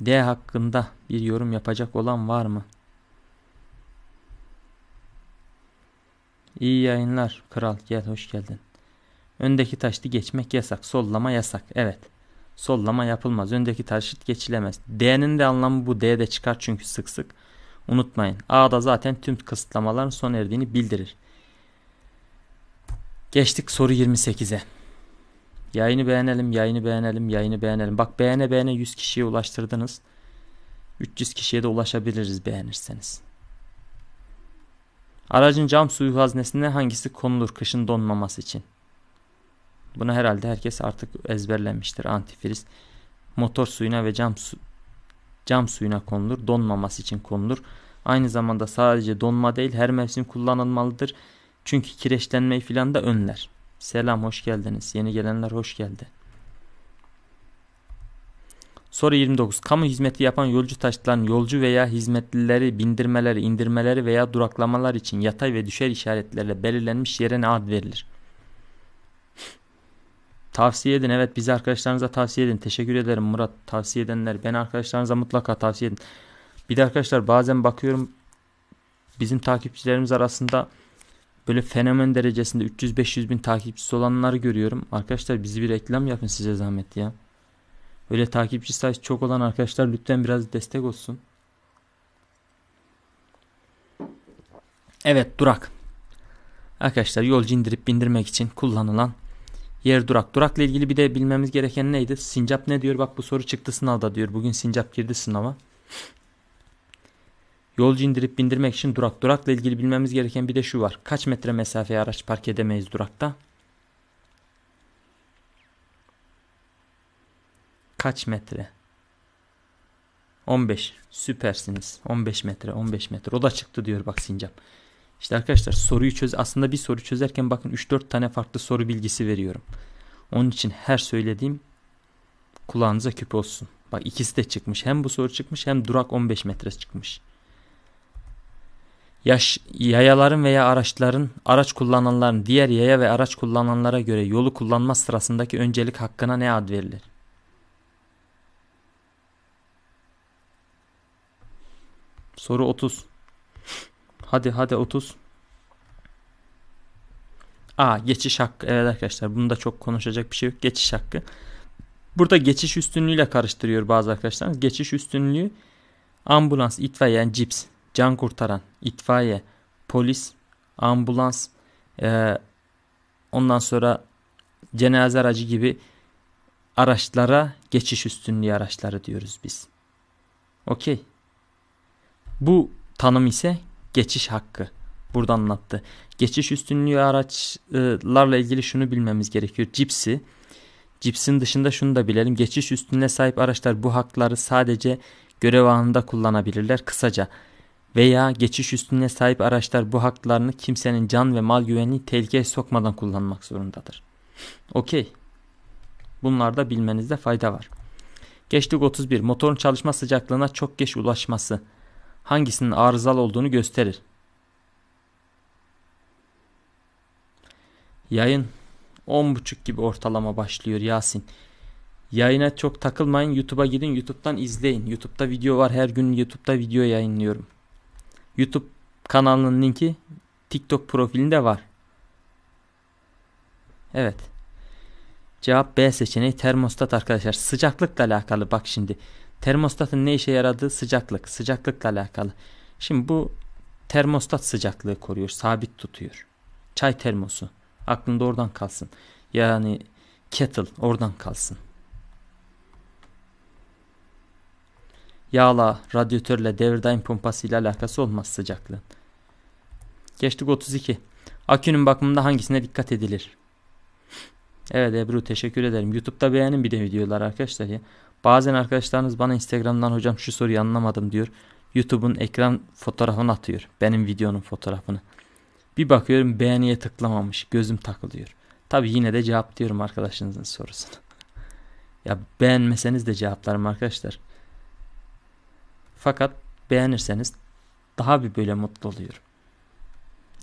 D hakkında bir yorum yapacak olan var mı? İyi yayınlar kral gel hoş geldin. Öndeki taşlı geçmek yasak sollama yasak evet. Sollama yapılmaz. Öndeki taşıt geçilemez. D'nin de anlamı bu. D de çıkar çünkü sık sık. Unutmayın. A da zaten tüm kısıtlamaların son erdiğini bildirir. Geçtik soru 28'e. Yayını beğenelim, yayını beğenelim, yayını beğenelim. Bak beğene beğene 100 kişiye ulaştırdınız. 300 kişiye de ulaşabiliriz beğenirseniz. Aracın cam suyu haznesine hangisi konulur kışın donmaması için? Bunu herhalde herkes artık ezberlemiştir. Antifriz motor suyuna ve cam su, cam suyuna konulur. Donmaması için konulur. Aynı zamanda sadece donma değil her mevsim kullanılmalıdır. Çünkü kireçlenmeyi filan da önler. Selam hoş geldiniz. Yeni gelenler hoş geldi. Soru 29. Kamu hizmeti yapan yolcu taşıtların yolcu veya hizmetlileri bindirmeleri, indirmeleri veya duraklamalar için yatay ve düşer işaretlerle belirlenmiş yere ne ad verilir? Tavsiye edin. Evet bizi arkadaşlarınıza tavsiye edin. Teşekkür ederim Murat tavsiye edenler. ben arkadaşlarınıza mutlaka tavsiye edin. Bir de arkadaşlar bazen bakıyorum bizim takipçilerimiz arasında böyle fenomen derecesinde 300-500 bin takipçisi olanları görüyorum. Arkadaşlar bizi bir reklam yapın size zahmet ya. Böyle takipçi sayısı çok olan arkadaşlar lütfen biraz destek olsun. Evet durak. Arkadaşlar yolcu indirip bindirmek için kullanılan Yer durak. Durakla ilgili bir de bilmemiz gereken neydi? Sincap ne diyor? Bak bu soru çıktı sınavda diyor. Bugün sincap girdi sınava. Yolcu indirip bindirmek için durak. Durakla ilgili bilmemiz gereken bir de şu var. Kaç metre mesafeye araç park edemeyiz durakta? Kaç metre? 15. Süpersiniz. 15 metre, 15 metre. O da çıktı diyor bak sincap. İşte arkadaşlar soruyu çöz aslında bir soru çözerken bakın 3-4 tane farklı soru bilgisi veriyorum. Onun için her söylediğim kulağınıza küp olsun. Bak ikisi de çıkmış. Hem bu soru çıkmış hem durak 15 metre çıkmış. Yaş, yayaların veya araçların araç kullananların diğer yaya ve araç kullananlara göre yolu kullanma sırasındaki öncelik hakkına ne ad verilir? Soru 30. Hadi hadi 30. Aa geçiş hakkı. Evet arkadaşlar bunda çok konuşacak bir şey yok. Geçiş hakkı. Burada geçiş üstünlüğü ile karıştırıyor bazı arkadaşlar. Geçiş üstünlüğü ambulans, itfaiye yani cips, can kurtaran, itfaiye, polis, ambulans, e, ondan sonra cenaze aracı gibi araçlara geçiş üstünlüğü araçları diyoruz biz. Okey. Bu tanım ise geçiş hakkı. Burada anlattı. Geçiş üstünlüğü araçlarla ilgili şunu bilmemiz gerekiyor. Cipsi, cipsin dışında şunu da bilelim. Geçiş üstünlüğüne sahip araçlar bu hakları sadece görev anında kullanabilirler kısaca. Veya geçiş üstüne sahip araçlar bu haklarını kimsenin can ve mal güvenliği tehlikeye sokmadan kullanmak zorundadır. Okey. Bunlarda bilmenizde fayda var. Geçtik 31. Motorun çalışma sıcaklığına çok geç ulaşması hangisinin arızal olduğunu gösterir. Yayın 10.30 gibi ortalama başlıyor Yasin. Yayına çok takılmayın. YouTube'a gidin. YouTube'dan izleyin. YouTube'da video var. Her gün YouTube'da video yayınlıyorum. YouTube kanalının linki TikTok profilinde var. Evet. Cevap B seçeneği termostat arkadaşlar. Sıcaklıkla alakalı bak şimdi. Termostatın ne işe yaradığı sıcaklık. Sıcaklıkla alakalı. Şimdi bu termostat sıcaklığı koruyor. Sabit tutuyor. Çay termosu. Aklında oradan kalsın. Yani kettle oradan kalsın. Yağla, radyatörle, devir daim pompası ile alakası olmaz sıcaklığın. Geçtik 32. Akünün bakımında hangisine dikkat edilir? Evet Ebru teşekkür ederim. Youtube'da beğenin bir de videolar arkadaşlar ya. Bazen arkadaşlarınız bana Instagram'dan hocam şu soruyu anlamadım diyor. YouTube'un ekran fotoğrafını atıyor. Benim videonun fotoğrafını. Bir bakıyorum beğeniye tıklamamış. Gözüm takılıyor. Tabi yine de cevaplıyorum arkadaşınızın sorusunu. ya beğenmeseniz de cevaplarım arkadaşlar. Fakat beğenirseniz daha bir böyle mutlu oluyorum.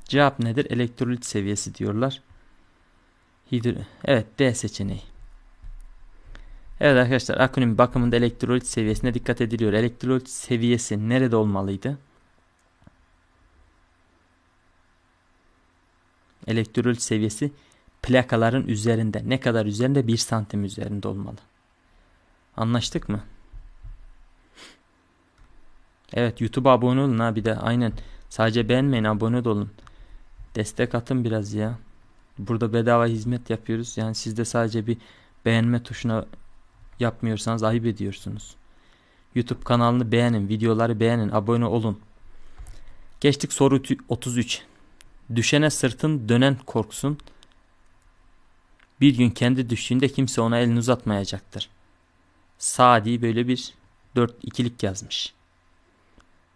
Cevap nedir? Elektrolit seviyesi diyorlar. Hidro evet D seçeneği. Evet arkadaşlar akünün bakımında elektrolit seviyesine dikkat ediliyor. Elektrolit seviyesi nerede olmalıydı? Elektrolit seviyesi plakaların üzerinde. Ne kadar üzerinde? 1 santim üzerinde olmalı. Anlaştık mı? Evet YouTube'a abone olun ha bir de aynen. Sadece beğenmeyin abone de olun. Destek atın biraz ya. Burada bedava hizmet yapıyoruz. Yani siz de sadece bir beğenme tuşuna Yapmıyorsanız ayıp ediyorsunuz. YouTube kanalını beğenin, videoları beğenin, abone olun. Geçtik soru 33. Düşene sırtın dönen korksun. Bir gün kendi düştüğünde kimse ona elini uzatmayacaktır. Sadi böyle bir dört ikilik yazmış.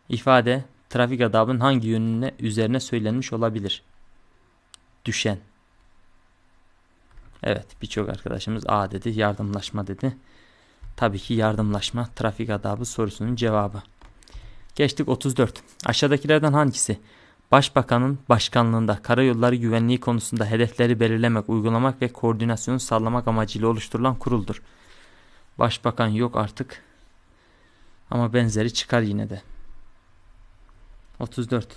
İfade trafik adabının hangi yönüne üzerine söylenmiş olabilir? Düşen. Evet birçok arkadaşımız A dedi yardımlaşma dedi. Tabii ki yardımlaşma trafik adabı sorusunun cevabı. Geçtik 34. Aşağıdakilerden hangisi? Başbakanın başkanlığında karayolları güvenliği konusunda hedefleri belirlemek, uygulamak ve koordinasyonu sağlamak amacıyla oluşturulan kuruldur. Başbakan yok artık ama benzeri çıkar yine de. 34.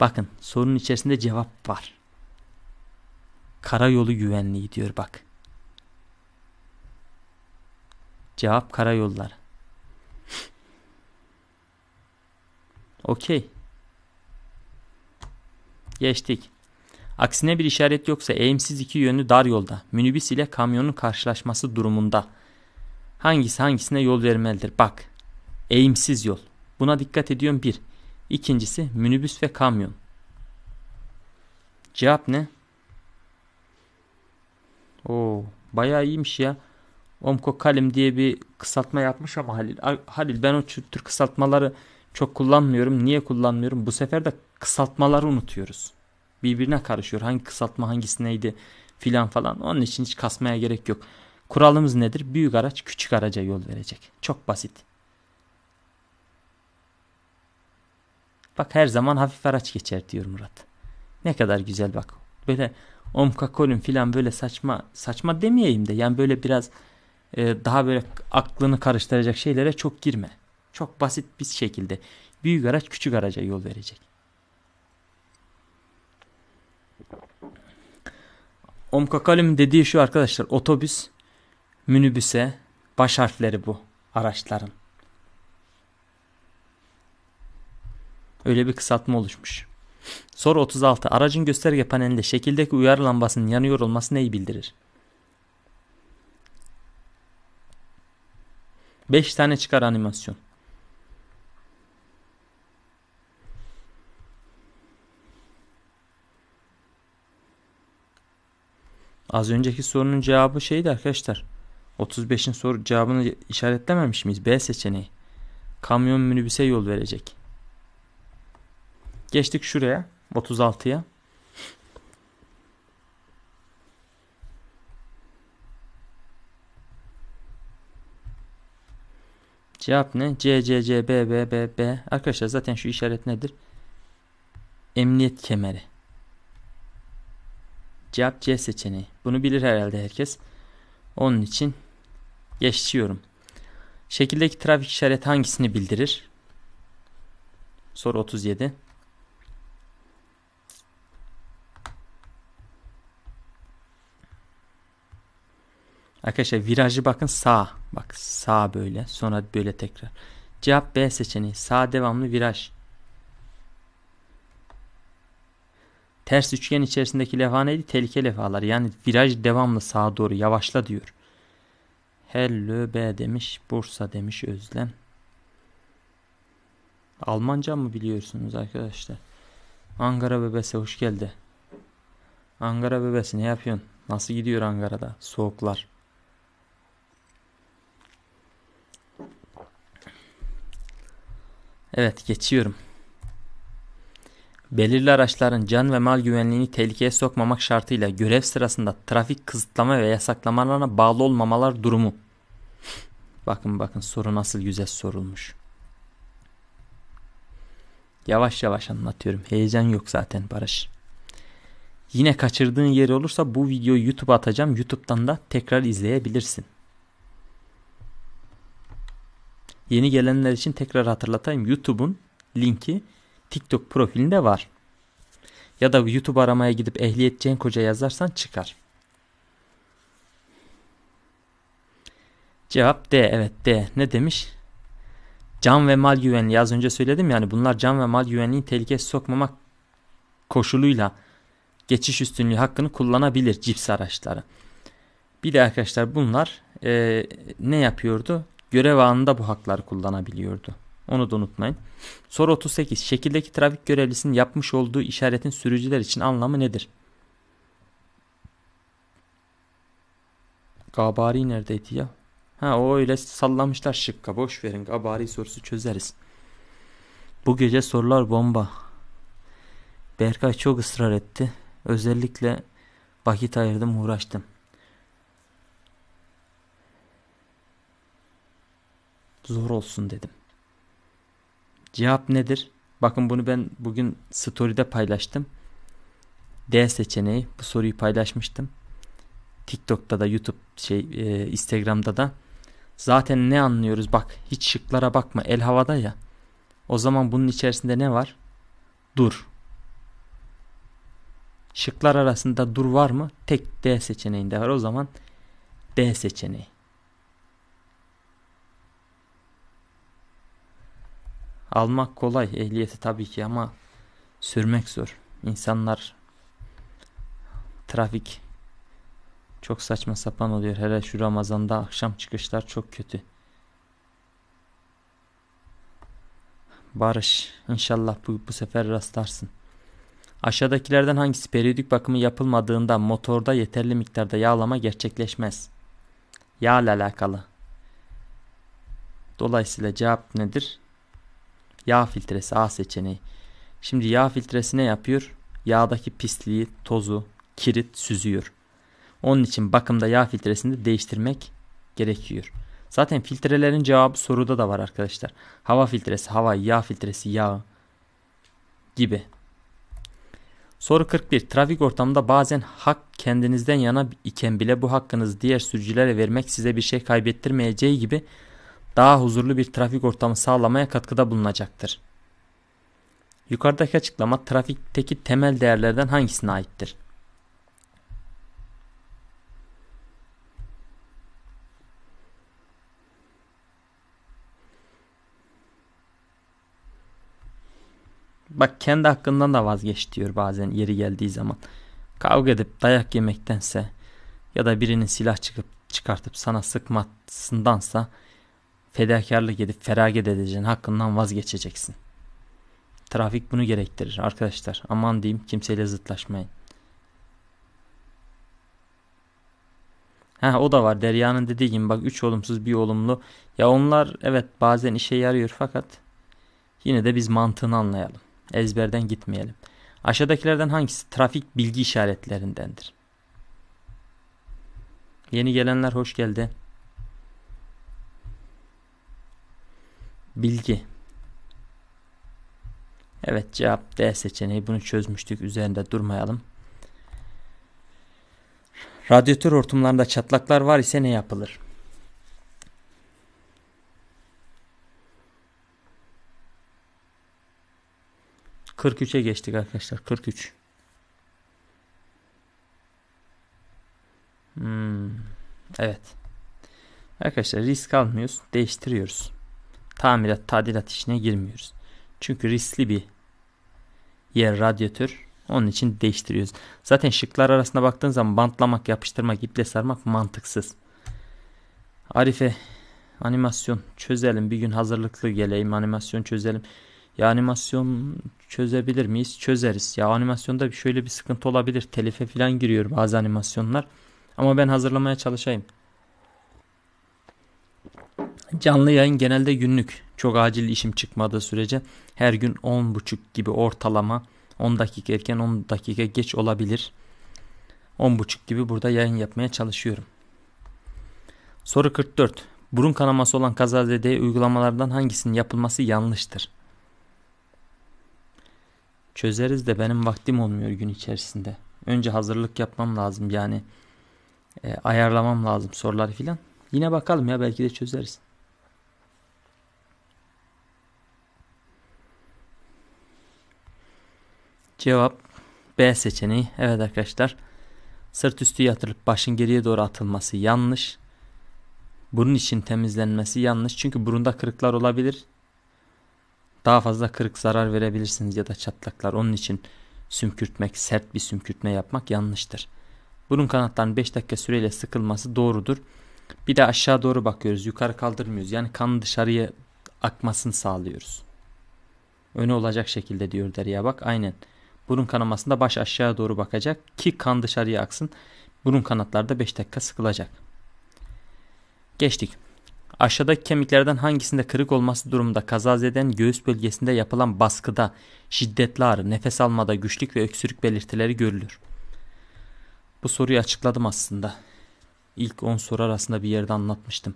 Bakın sorunun içerisinde cevap var. Karayolu güvenliği diyor bak. Cevap karayolları. Okey. Geçtik. Aksine bir işaret yoksa eğimsiz iki yönlü dar yolda minibüs ile kamyonun karşılaşması durumunda hangisi hangisine yol vermelidir? Bak eğimsiz yol. Buna dikkat ediyorum bir. İkincisi minibüs ve kamyon. Cevap ne? Oo, bayağı iyiymiş ya. Omko Kalim diye bir kısaltma yapmış ama Halil. Halil ben o tür kısaltmaları çok kullanmıyorum. Niye kullanmıyorum? Bu sefer de kısaltmaları unutuyoruz. Birbirine karışıyor. Hangi kısaltma hangisi neydi filan falan. Onun için hiç kasmaya gerek yok. Kuralımız nedir? Büyük araç küçük araca yol verecek. Çok basit. Bak her zaman hafif araç geçer diyor Murat. Ne kadar güzel bak. Böyle Omka Colin filan böyle saçma saçma demeyeyim de yani böyle biraz e, daha böyle aklını karıştıracak şeylere çok girme. Çok basit bir şekilde büyük araç küçük araca yol verecek. Omkakalim dediği şu arkadaşlar otobüs minibüse baş harfleri bu araçların. Öyle bir kısaltma oluşmuş. Soru 36. Aracın gösterge panelinde şekildeki uyarı lambasının yanıyor olması neyi bildirir? 5 tane çıkar animasyon. Az önceki sorunun cevabı şeydi arkadaşlar. 35'in soru cevabını işaretlememiş miyiz? B seçeneği. Kamyon minibüse yol verecek. Geçtik şuraya 36'ya. Cevap ne? C, C, C, B, B, B, B. Arkadaşlar zaten şu işaret nedir? Emniyet kemeri. Cevap C seçeneği. Bunu bilir herhalde herkes. Onun için geçiyorum. Şekildeki trafik işareti hangisini bildirir? Soru 37. Arkadaşlar virajı bakın sağ. Bak sağ böyle. Sonra böyle tekrar. Cevap B seçeneği. Sağ devamlı viraj. Ters üçgen içerisindeki levha neydi? Tehlike levhalar. Yani viraj devamlı sağa doğru yavaşla diyor. Hello B demiş. Bursa demiş Özlem. Almanca mı biliyorsunuz arkadaşlar? Angara bebesi hoş geldi. Angara bebesi ne yapıyorsun? Nasıl gidiyor Angarada Soğuklar. Evet geçiyorum. Belirli araçların can ve mal güvenliğini tehlikeye sokmamak şartıyla görev sırasında trafik kısıtlama ve yasaklamalarına bağlı olmamalar durumu. Bakın bakın soru nasıl güzel sorulmuş. Yavaş yavaş anlatıyorum. Heyecan yok zaten Barış. Yine kaçırdığın yer olursa bu videoyu YouTube'a atacağım. YouTube'dan da tekrar izleyebilirsin. Yeni gelenler için tekrar hatırlatayım. YouTube'un linki TikTok profilinde var. Ya da YouTube aramaya gidip ehliyet Cenk Hoca yazarsan çıkar. Cevap D. Evet D. Ne demiş? Can ve mal güvenliği az önce söyledim yani bunlar can ve mal güvenliğini tehlikeye sokmamak koşuluyla geçiş üstünlüğü hakkını kullanabilir cips araçları. Bir de arkadaşlar bunlar e, ne yapıyordu? görev anında bu haklar kullanabiliyordu. Onu da unutmayın. Soru 38. Şekildeki trafik görevlisinin yapmış olduğu işaretin sürücüler için anlamı nedir? Gabari neredeydi ya? Ha o öyle sallamışlar şıkka. Boş verin gabari sorusu çözeriz. Bu gece sorular bomba. Berkay çok ısrar etti. Özellikle vakit ayırdım uğraştım. zor olsun dedim. Cevap nedir? Bakın bunu ben bugün story'de paylaştım. D seçeneği bu soruyu paylaşmıştım. TikTok'ta da YouTube şey e, Instagram'da da zaten ne anlıyoruz bak hiç şıklara bakma el havada ya. O zaman bunun içerisinde ne var? Dur. Şıklar arasında dur var mı? Tek D seçeneğinde var o zaman D seçeneği. Almak kolay ehliyeti tabii ki ama sürmek zor. İnsanlar trafik çok saçma sapan oluyor. Hele şu Ramazan'da akşam çıkışlar çok kötü. Barış inşallah bu, bu sefer rastlarsın. Aşağıdakilerden hangisi periyodik bakımı yapılmadığında motorda yeterli miktarda yağlama gerçekleşmez? Yağ ile alakalı. Dolayısıyla cevap nedir? Yağ filtresi A seçeneği. Şimdi yağ filtresi ne yapıyor? Yağdaki pisliği, tozu, kirit süzüyor. Onun için bakımda yağ filtresini de değiştirmek gerekiyor. Zaten filtrelerin cevabı soruda da var arkadaşlar. Hava filtresi hava, yağ filtresi yağ gibi. Soru 41. Trafik ortamında bazen hak kendinizden yana iken bile bu hakkınızı diğer sürücülere vermek size bir şey kaybettirmeyeceği gibi daha huzurlu bir trafik ortamı sağlamaya katkıda bulunacaktır. Yukarıdaki açıklama trafikteki temel değerlerden hangisine aittir? Bak kendi hakkından da vazgeç diyor bazen yeri geldiği zaman. Kavga edip dayak yemektense ya da birinin silah çıkıp çıkartıp sana sıkmasındansa fedakarlık edip feragat edeceğin hakkından vazgeçeceksin. Trafik bunu gerektirir arkadaşlar. Aman diyeyim kimseyle zıtlaşmayın. Ha o da var. Derya'nın dediği gibi bak 3 olumsuz bir olumlu. Ya onlar evet bazen işe yarıyor fakat yine de biz mantığını anlayalım. Ezberden gitmeyelim. Aşağıdakilerden hangisi trafik bilgi işaretlerindendir? Yeni gelenler hoş geldi. Bilgi. Evet cevap D seçeneği. Bunu çözmüştük. Üzerinde durmayalım. Radyatör hortumlarında çatlaklar var ise ne yapılır? Kırk üçe geçtik arkadaşlar. Kırk üç. Hmm, evet. Arkadaşlar risk almıyoruz. Değiştiriyoruz tamirat tadilat işine girmiyoruz. Çünkü riskli bir yer radyatör. Onun için değiştiriyoruz. Zaten şıklar arasında baktığın zaman bantlamak, yapıştırmak, iple sarmak mantıksız. Arife animasyon çözelim. Bir gün hazırlıklı geleyim animasyon çözelim. Ya animasyon çözebilir miyiz? Çözeriz. Ya animasyonda şöyle bir sıkıntı olabilir. Telife falan giriyor bazı animasyonlar. Ama ben hazırlamaya çalışayım. Canlı yayın genelde günlük. Çok acil işim çıkmadığı sürece her gün 10.30 gibi ortalama 10 dakika erken 10 dakika geç olabilir. 10.30 gibi burada yayın yapmaya çalışıyorum. Soru 44. Burun kanaması olan kazazedeye uygulamalardan hangisinin yapılması yanlıştır? Çözeriz de benim vaktim olmuyor gün içerisinde. Önce hazırlık yapmam lazım yani e, ayarlamam lazım soruları filan. Yine bakalım ya belki de çözeriz. Cevap B seçeneği. Evet arkadaşlar. Sırt üstü yatırıp başın geriye doğru atılması yanlış. Bunun için temizlenmesi yanlış. Çünkü burunda kırıklar olabilir. Daha fazla kırık zarar verebilirsiniz ya da çatlaklar. Onun için sümkürtmek, sert bir sümkürtme yapmak yanlıştır. Burun kanatlarının 5 dakika süreyle sıkılması doğrudur. Bir de aşağı doğru bakıyoruz. Yukarı kaldırmıyoruz. Yani kanın dışarıya akmasını sağlıyoruz. Öne olacak şekilde diyor Derya bak. Aynen. Burun kanamasında baş aşağı doğru bakacak ki kan dışarıya aksın. Burun kanatlarda 5 dakika sıkılacak. Geçtik. Aşağıdaki kemiklerden hangisinde kırık olması durumunda kazazeden göğüs bölgesinde yapılan baskıda şiddetli ağrı, nefes almada güçlük ve öksürük belirtileri görülür? Bu soruyu açıkladım aslında. İlk 10 soru arasında bir yerde anlatmıştım.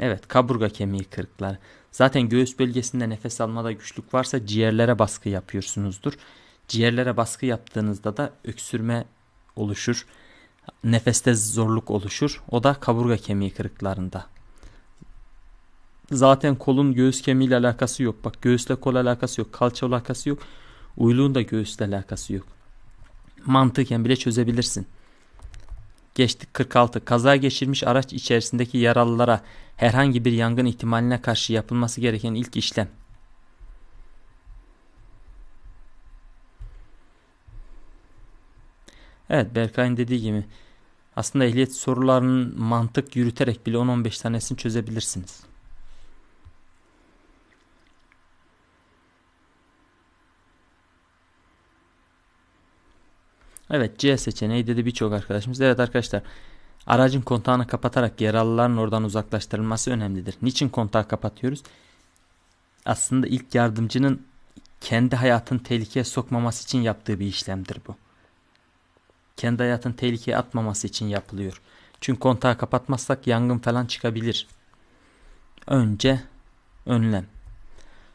Evet kaburga kemiği kırıkları. Zaten göğüs bölgesinde nefes almada güçlük varsa ciğerlere baskı yapıyorsunuzdur. Ciğerlere baskı yaptığınızda da öksürme oluşur. Nefeste zorluk oluşur. O da kaburga kemiği kırıklarında. Zaten kolun göğüs kemiği ile alakası yok. Bak göğüsle kol alakası yok. Kalça alakası yok. Uyluğun da göğüsle alakası yok. Mantıken bile çözebilirsin. Geçtik 46. Kaza geçirmiş araç içerisindeki yaralılara herhangi bir yangın ihtimaline karşı yapılması gereken ilk işlem. Evet Berkay'ın dediği gibi aslında ehliyet sorularının mantık yürüterek bile 10-15 tanesini çözebilirsiniz. Evet C seçeneği dedi birçok arkadaşımız. Evet arkadaşlar aracın kontağını kapatarak yaralıların oradan uzaklaştırılması önemlidir. Niçin kontağı kapatıyoruz? Aslında ilk yardımcının kendi hayatını tehlikeye sokmaması için yaptığı bir işlemdir bu. Kendi hayatını tehlikeye atmaması için yapılıyor. Çünkü kontağı kapatmazsak yangın falan çıkabilir. Önce önlem.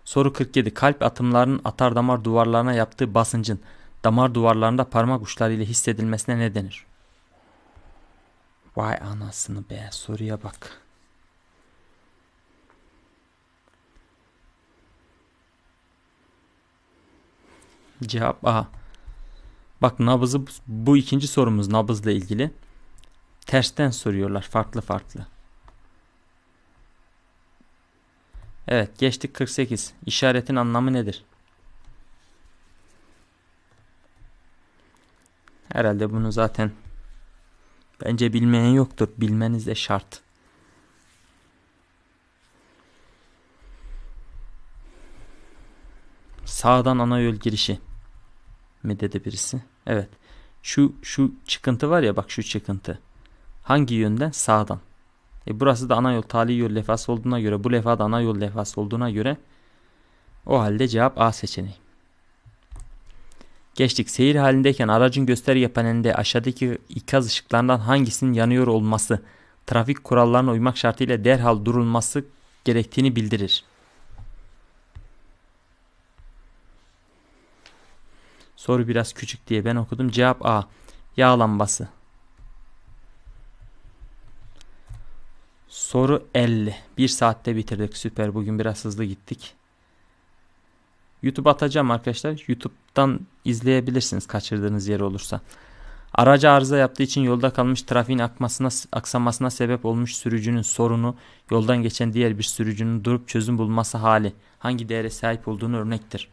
Soru 47. Kalp atımlarının atar damar duvarlarına yaptığı basıncın damar duvarlarında parmak uçlarıyla hissedilmesine ne denir? Vay anasını be soruya bak. Cevap A. Bak nabızı bu ikinci sorumuz nabızla ilgili. Tersten soruyorlar farklı farklı. Evet geçtik 48. İşaretin anlamı nedir? Herhalde bunu zaten bence bilmeyen yoktur. Bilmeniz de şart. Sağdan ana yol girişi mi dedi birisi. Evet. Şu şu çıkıntı var ya bak şu çıkıntı. Hangi yönden? Sağdan. E burası da ana yol tali yol lefası olduğuna göre bu lefa da ana yol lefası olduğuna göre o halde cevap A seçeneği. Geçtik. Seyir halindeyken aracın gösteri yapan yapanende aşağıdaki ikaz ışıklarından hangisinin yanıyor olması trafik kurallarına uymak şartıyla derhal durulması gerektiğini bildirir. Soru biraz küçük diye ben okudum. Cevap A. Yağ lambası. Soru 50. Bir saatte bitirdik. Süper. Bugün biraz hızlı gittik. YouTube atacağım arkadaşlar. YouTube'dan izleyebilirsiniz kaçırdığınız yer olursa. Aracı arıza yaptığı için yolda kalmış trafiğin akmasına, aksamasına sebep olmuş sürücünün sorunu yoldan geçen diğer bir sürücünün durup çözüm bulması hali hangi değere sahip olduğunu örnektir.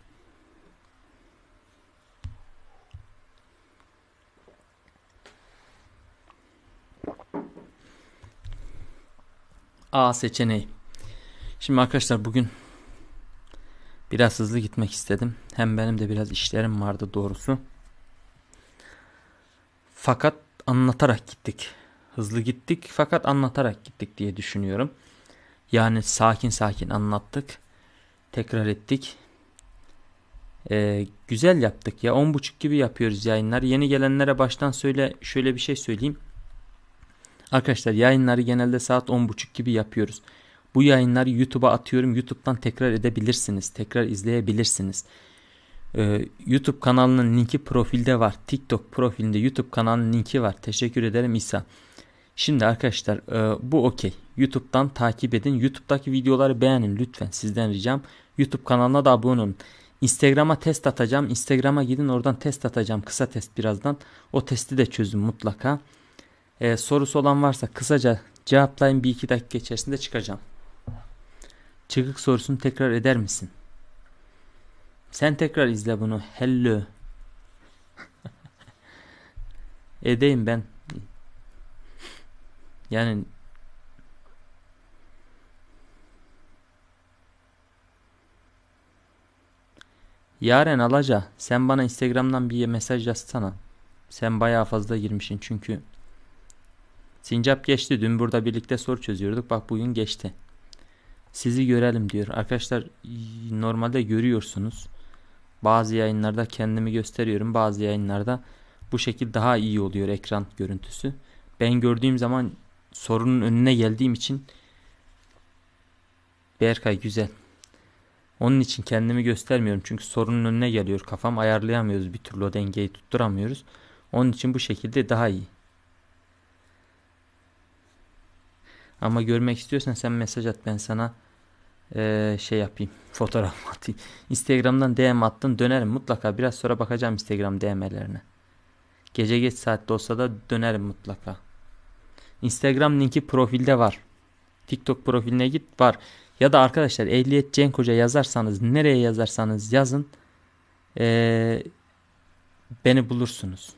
A seçeneği. Şimdi arkadaşlar bugün Biraz hızlı gitmek istedim. Hem benim de biraz işlerim vardı doğrusu. Fakat anlatarak gittik. Hızlı gittik fakat anlatarak gittik diye düşünüyorum. Yani sakin sakin anlattık. Tekrar ettik. Ee, güzel yaptık ya. 10.30 gibi yapıyoruz yayınlar. Yeni gelenlere baştan söyle şöyle bir şey söyleyeyim. Arkadaşlar yayınları genelde saat 10.30 gibi yapıyoruz. Bu yayınları YouTube'a atıyorum. YouTube'dan tekrar edebilirsiniz. Tekrar izleyebilirsiniz. Ee, YouTube kanalının linki profilde var. TikTok profilinde YouTube kanalının linki var. Teşekkür ederim İsa. Şimdi arkadaşlar e, bu okey. YouTube'dan takip edin. YouTube'daki videoları beğenin lütfen. Sizden ricam. YouTube kanalına da abone olun. Instagram'a test atacağım. Instagram'a gidin oradan test atacağım. Kısa test birazdan. O testi de çözün mutlaka. Ee, sorusu olan varsa kısaca cevaplayın. Bir iki dakika içerisinde çıkacağım. Çıkık sorusunu tekrar eder misin? Sen tekrar izle bunu. Hello. Edeyim ben. Yani Yaren Alaca sen bana Instagram'dan bir mesaj yazsana. Sen bayağı fazla girmişsin çünkü. Sincap geçti. Dün burada birlikte soru çözüyorduk. Bak bugün geçti sizi görelim diyor. Arkadaşlar normalde görüyorsunuz. Bazı yayınlarda kendimi gösteriyorum. Bazı yayınlarda bu şekilde daha iyi oluyor ekran görüntüsü. Ben gördüğüm zaman sorunun önüne geldiğim için Berkay güzel. Onun için kendimi göstermiyorum. Çünkü sorunun önüne geliyor kafam. Ayarlayamıyoruz bir türlü o dengeyi tutturamıyoruz. Onun için bu şekilde daha iyi. Ama görmek istiyorsan sen mesaj at ben sana ee, şey yapayım fotoğraf atayım. Instagram'dan DM attın dönerim mutlaka. Biraz sonra bakacağım Instagram DM'lerine. Gece geç saatte olsa da dönerim mutlaka. Instagram linki profilde var. TikTok profiline git var. Ya da arkadaşlar ehliyet Cenk Hoca yazarsanız nereye yazarsanız yazın. Ee, beni bulursunuz.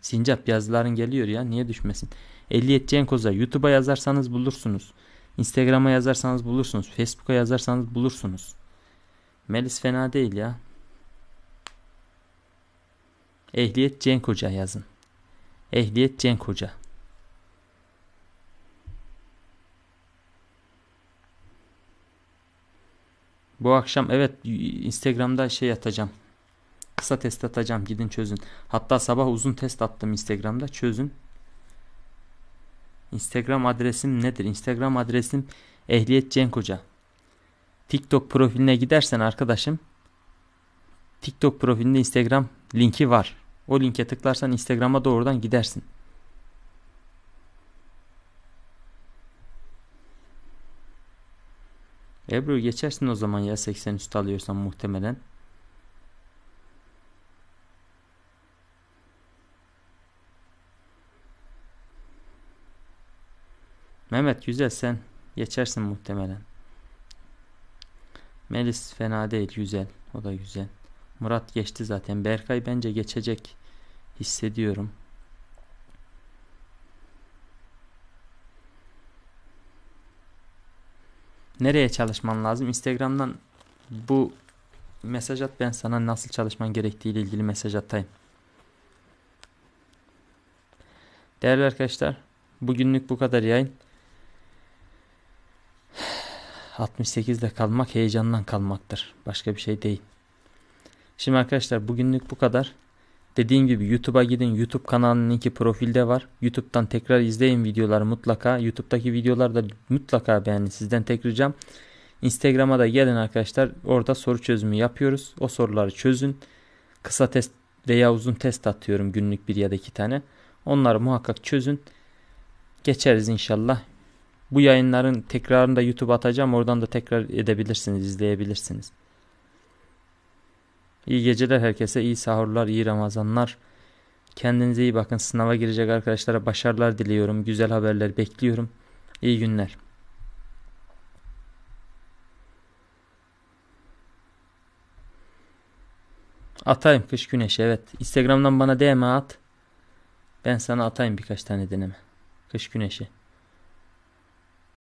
Sincap yazıların geliyor ya niye düşmesin. Ehliyet Cenk Hoca YouTube'a yazarsanız bulursunuz. Instagram'a yazarsanız bulursunuz. Facebook'a yazarsanız bulursunuz. Melis fena değil ya. Ehliyet Cenk Hoca yazın. Ehliyet Cenk Hoca. Bu akşam evet Instagram'da şey atacağım. Kısa test atacağım. Gidin çözün. Hatta sabah uzun test attım Instagram'da. Çözün. Instagram adresim nedir? Instagram adresim Ehliyet Cenk Hoca. TikTok profiline gidersen arkadaşım TikTok profilinde Instagram linki var. O linke tıklarsan Instagram'a doğrudan gidersin. Ebru geçersin o zaman ya 80 üst alıyorsan muhtemelen. Mehmet güzel sen geçersin muhtemelen. Melis fena değil güzel. O da güzel. Murat geçti zaten. Berkay bence geçecek hissediyorum. Nereye çalışman lazım? Instagram'dan bu mesaj at ben sana nasıl çalışman gerektiği ile ilgili mesaj atayım. Değerli arkadaşlar bugünlük bu kadar yayın. 68'de kalmak heyecandan kalmaktır. Başka bir şey değil. Şimdi arkadaşlar bugünlük bu kadar. Dediğim gibi YouTube'a gidin. YouTube kanalının linki profilde var. YouTube'dan tekrar izleyin videoları mutlaka. YouTube'daki videoları da mutlaka beğenin. Sizden tek ricam. Instagram'a da gelin arkadaşlar. Orada soru çözümü yapıyoruz. O soruları çözün. Kısa test veya uzun test atıyorum günlük bir ya da iki tane. Onları muhakkak çözün. Geçeriz inşallah. Bu yayınların tekrarını da YouTube atacağım. Oradan da tekrar edebilirsiniz, izleyebilirsiniz. İyi geceler herkese. iyi sahurlar, iyi Ramazanlar. Kendinize iyi bakın. Sınava girecek arkadaşlara başarılar diliyorum. Güzel haberler bekliyorum. İyi günler. Atayım kış güneşi evet. Instagram'dan bana DM at. Ben sana atayım birkaç tane deneme. Kış güneşi.